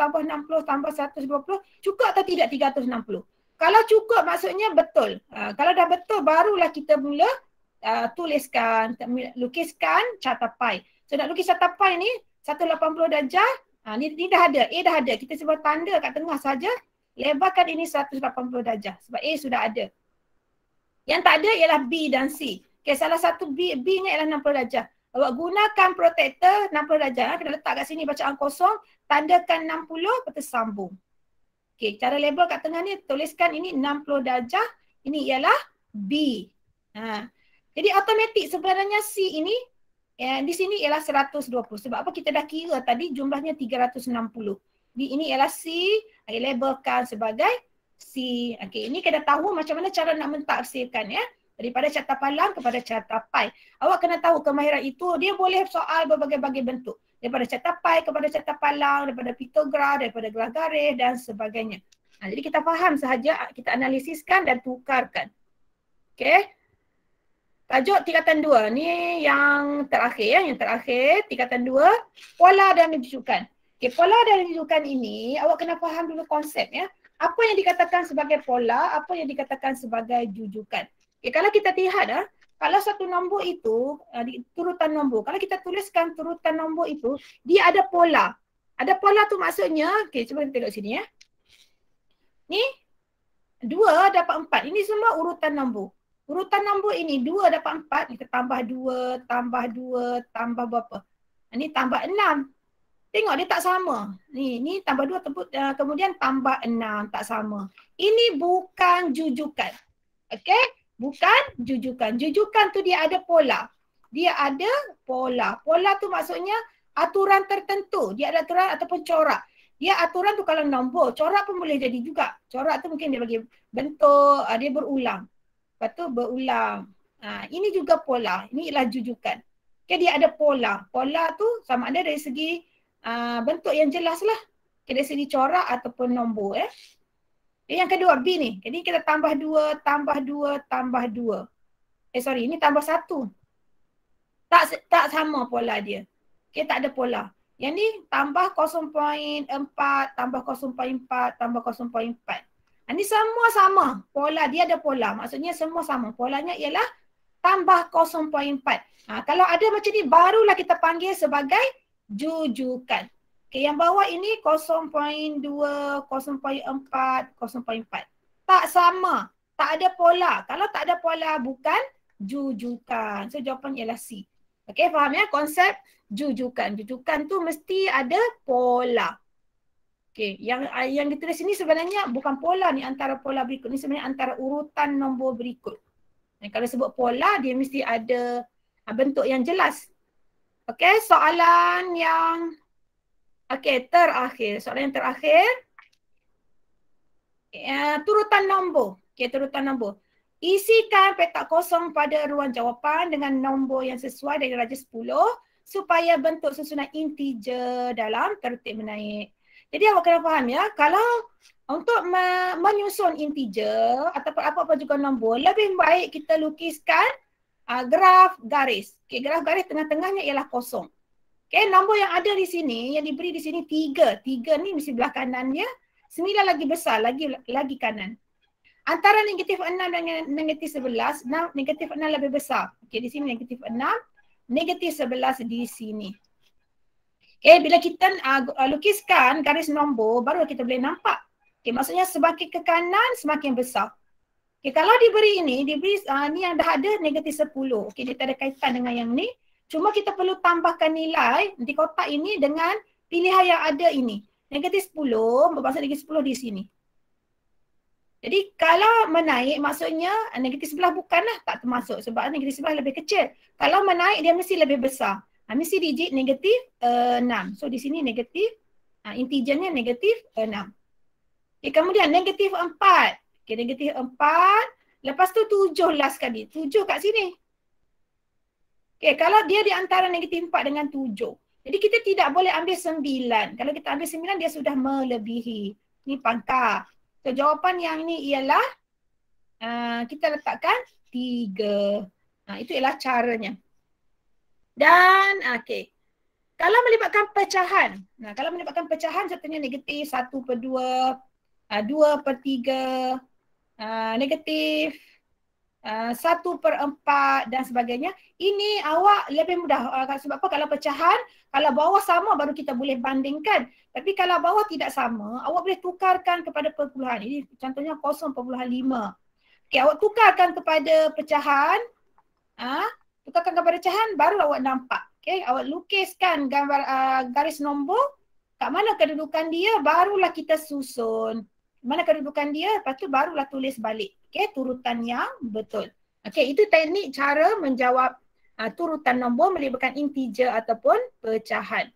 tambah 60 tambah 120 cukup atau tidak 360. Kalau cukup maksudnya betul. Ha, kalau dah betul barulah kita mula Ah, tuliskan, lukiskan catapai. So nak lukis catapai pi ni 180 darjah. Ha, ni, ni dah ada, A dah ada. Kita sebut tanda kat tengah saja. Lebarkan ini 180 darjah sebab A sudah ada. Yang tak ada ialah B dan C. Okay, salah satu B, B nya ialah 60 darjah. Awak gunakan protektor 60 darjah. Ha, kena letak kat sini bacaan kosong. Tandakan 60, lepas tu sambung. Okay, cara label kat tengah ni tuliskan ini 60 darjah. Ini ialah B. Ha. Jadi automatik sebenarnya C ini yang eh, di sini ialah 120 sebab apa kita dah kira tadi jumlahnya 360. Jadi ini ialah C, I labelkan sebagai C. okay ini kena tahu macam mana cara nak mentafsirkan ya. Daripada carta palang kepada carta pai. Awak kena tahu kemahiran itu. Dia boleh soal berbagai-bagai bentuk. Daripada carta pai kepada carta palang, daripada pitograf, daripada gelar garis dan sebagainya. Nah, ha, jadi kita faham sahaja, kita analisiskan dan tukarkan. okay. Tajuk tingkatan dua ni yang terakhir ya, yang terakhir tingkatan dua pola dan rujukan. Okay, pola dan rujukan ini awak kena faham dulu konsep ya. Apa yang dikatakan sebagai pola, apa yang dikatakan sebagai jujukan. Okay, kalau kita lihat ah, kalau satu nombor itu uh, turutan nombor, kalau kita tuliskan turutan nombor itu, dia ada pola. Ada pola tu maksudnya, okey cuba kita tengok sini ya. Ni dua dapat empat. Ini semua urutan nombor. Urutan nombor ini 2 dapat 4 kita tambah 2 tambah 2 tambah berapa? Ini tambah 6. Tengok dia tak sama. Ni ini tambah 2 eh, kemudian tambah 6 tak sama. Ini bukan jujukan. Okey? Bukan jujukan. Jujukan tu dia ada pola. Dia ada pola. Pola tu maksudnya aturan tertentu. Dia ada aturan ataupun corak. Dia aturan tu kalau nombor, corak pun boleh jadi juga. Corak tu mungkin dia bagi bentuk, eh, dia berulang. Lepas tu berulang. Ha, ini juga pola. Ini ialah jujukan. Okay, dia ada pola. Pola tu sama ada dari segi uh, bentuk yang jelas lah. Okay, dari segi corak ataupun nombor. Eh. Okay, yang kedua B ni. Jadi kita tambah dua, tambah dua, tambah dua. Eh sorry, ini tambah satu. Tak tak sama pola dia. Okay, tak ada pola. Yang ni tambah 0.4, tambah 0.4, tambah 0.4. Ini semua sama pola. Dia ada pola. Maksudnya semua sama. Polanya ialah tambah 0.4. Ha, kalau ada macam ni, barulah kita panggil sebagai jujukan. Okay, yang bawah ini 0.2, 0.4, 0.4. Tak sama. Tak ada pola. Kalau tak ada pola, bukan jujukan. So, jawapan ialah C. Okay, faham ya konsep jujukan. Jujukan tu mesti ada pola. Okey, yang ah, yang ditulis ini sebenarnya bukan pola ni antara pola berikut ni sebenarnya antara urutan nombor berikut. Dan kalau sebut pola dia mesti ada ah, bentuk yang jelas. Okey, soalan yang okey terakhir, soalan yang terakhir. Ya, uh, turutan nombor. Okey, urutan nombor. Isikan petak kosong pada ruang jawapan dengan nombor yang sesuai dari darjah 10 supaya bentuk susunan integer dalam tertib menaik. Jadi awak kena faham ya, kalau untuk me- menyusun integer atau apa-apa juga nombor, lebih baik kita lukiskan uh, graf garis. Okay, graf garis tengah-tengahnya ialah kosong. Okay, nombor yang ada di sini, yang diberi di sini tiga. Tiga ni mesti belah kanan dia. Sembilan lagi besar, lagi lagi kanan. Antara negatif enam dan negatif sebelas, negatif enam lebih besar. Okay, di sini negatif enam, negatif sebelas di sini. Okay, eh, bila kita uh, lukiskan garis nombor, baru kita boleh nampak. Okay, maksudnya semakin ke kanan, semakin besar. Okay, kalau diberi ini, diberi uh, ni yang dah ada negatif 10. Okay, dia tak ada kaitan dengan yang ni. Cuma kita perlu tambahkan nilai di kotak ini dengan pilihan yang ada ini. Negatif 10, bermaksud negatif 10 di sini. Jadi kalau menaik maksudnya negatif sebelah bukanlah tak termasuk sebab negatif sebelah lebih kecil. Kalau menaik dia mesti lebih besar mesti digit negatif uh, eh, 6. So di sini negatif, uh, ah, integernya negatif uh, 6. Okay, kemudian negatif 4. Okay, negatif 4. Lepas tu 7 last kali. 7 kat sini. Okay, kalau dia di antara negatif 4 dengan 7. Jadi kita tidak boleh ambil 9. Kalau kita ambil 9, dia sudah melebihi. Ini pangkal. So, jawapan yang ni ialah uh, kita letakkan 3. Nah, itu ialah caranya. Dan okey. Kalau melibatkan pecahan. Nah, kalau melibatkan pecahan contohnya negatif 1 per 2, 2 ah, per 3, ah, negatif 1 ah, per 4 dan sebagainya. Ini awak lebih mudah. Sebab apa? Kalau pecahan, kalau bawah sama baru kita boleh bandingkan. Tapi kalau bawah tidak sama, awak boleh tukarkan kepada perpuluhan. Ini contohnya 0.5. Okey, awak tukarkan kepada pecahan. ah tukarkan kepada cahan baru awak nampak. Okay, awak lukiskan gambar uh, garis nombor kat mana kedudukan dia barulah kita susun. Mana kedudukan dia lepas tu barulah tulis balik. Okay, turutan yang betul. Okay, itu teknik cara menjawab uh, turutan nombor melibatkan integer ataupun pecahan.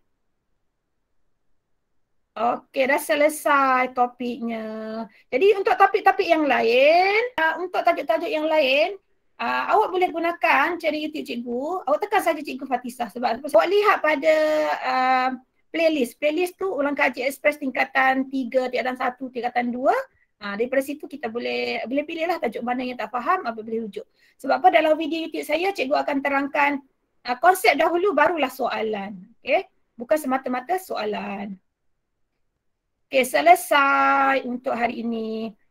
Okey, dah selesai topiknya. Jadi untuk topik-topik yang lain, uh, untuk tajuk-tajuk yang lain, Uh, awak boleh gunakan channel YouTube cikgu. Awak tekan saja cikgu Fatisah sebab, sebab awak lihat pada uh, playlist. Playlist tu ulang kaji express tingkatan 3, tingkatan 1, tingkatan 2. Uh, ah, daripada situ kita boleh boleh pilihlah tajuk mana yang tak faham apa boleh rujuk. Sebab apa dalam video YouTube saya cikgu akan terangkan uh, konsep dahulu barulah soalan. Okay? Bukan semata-mata soalan. Okay, selesai untuk hari ini.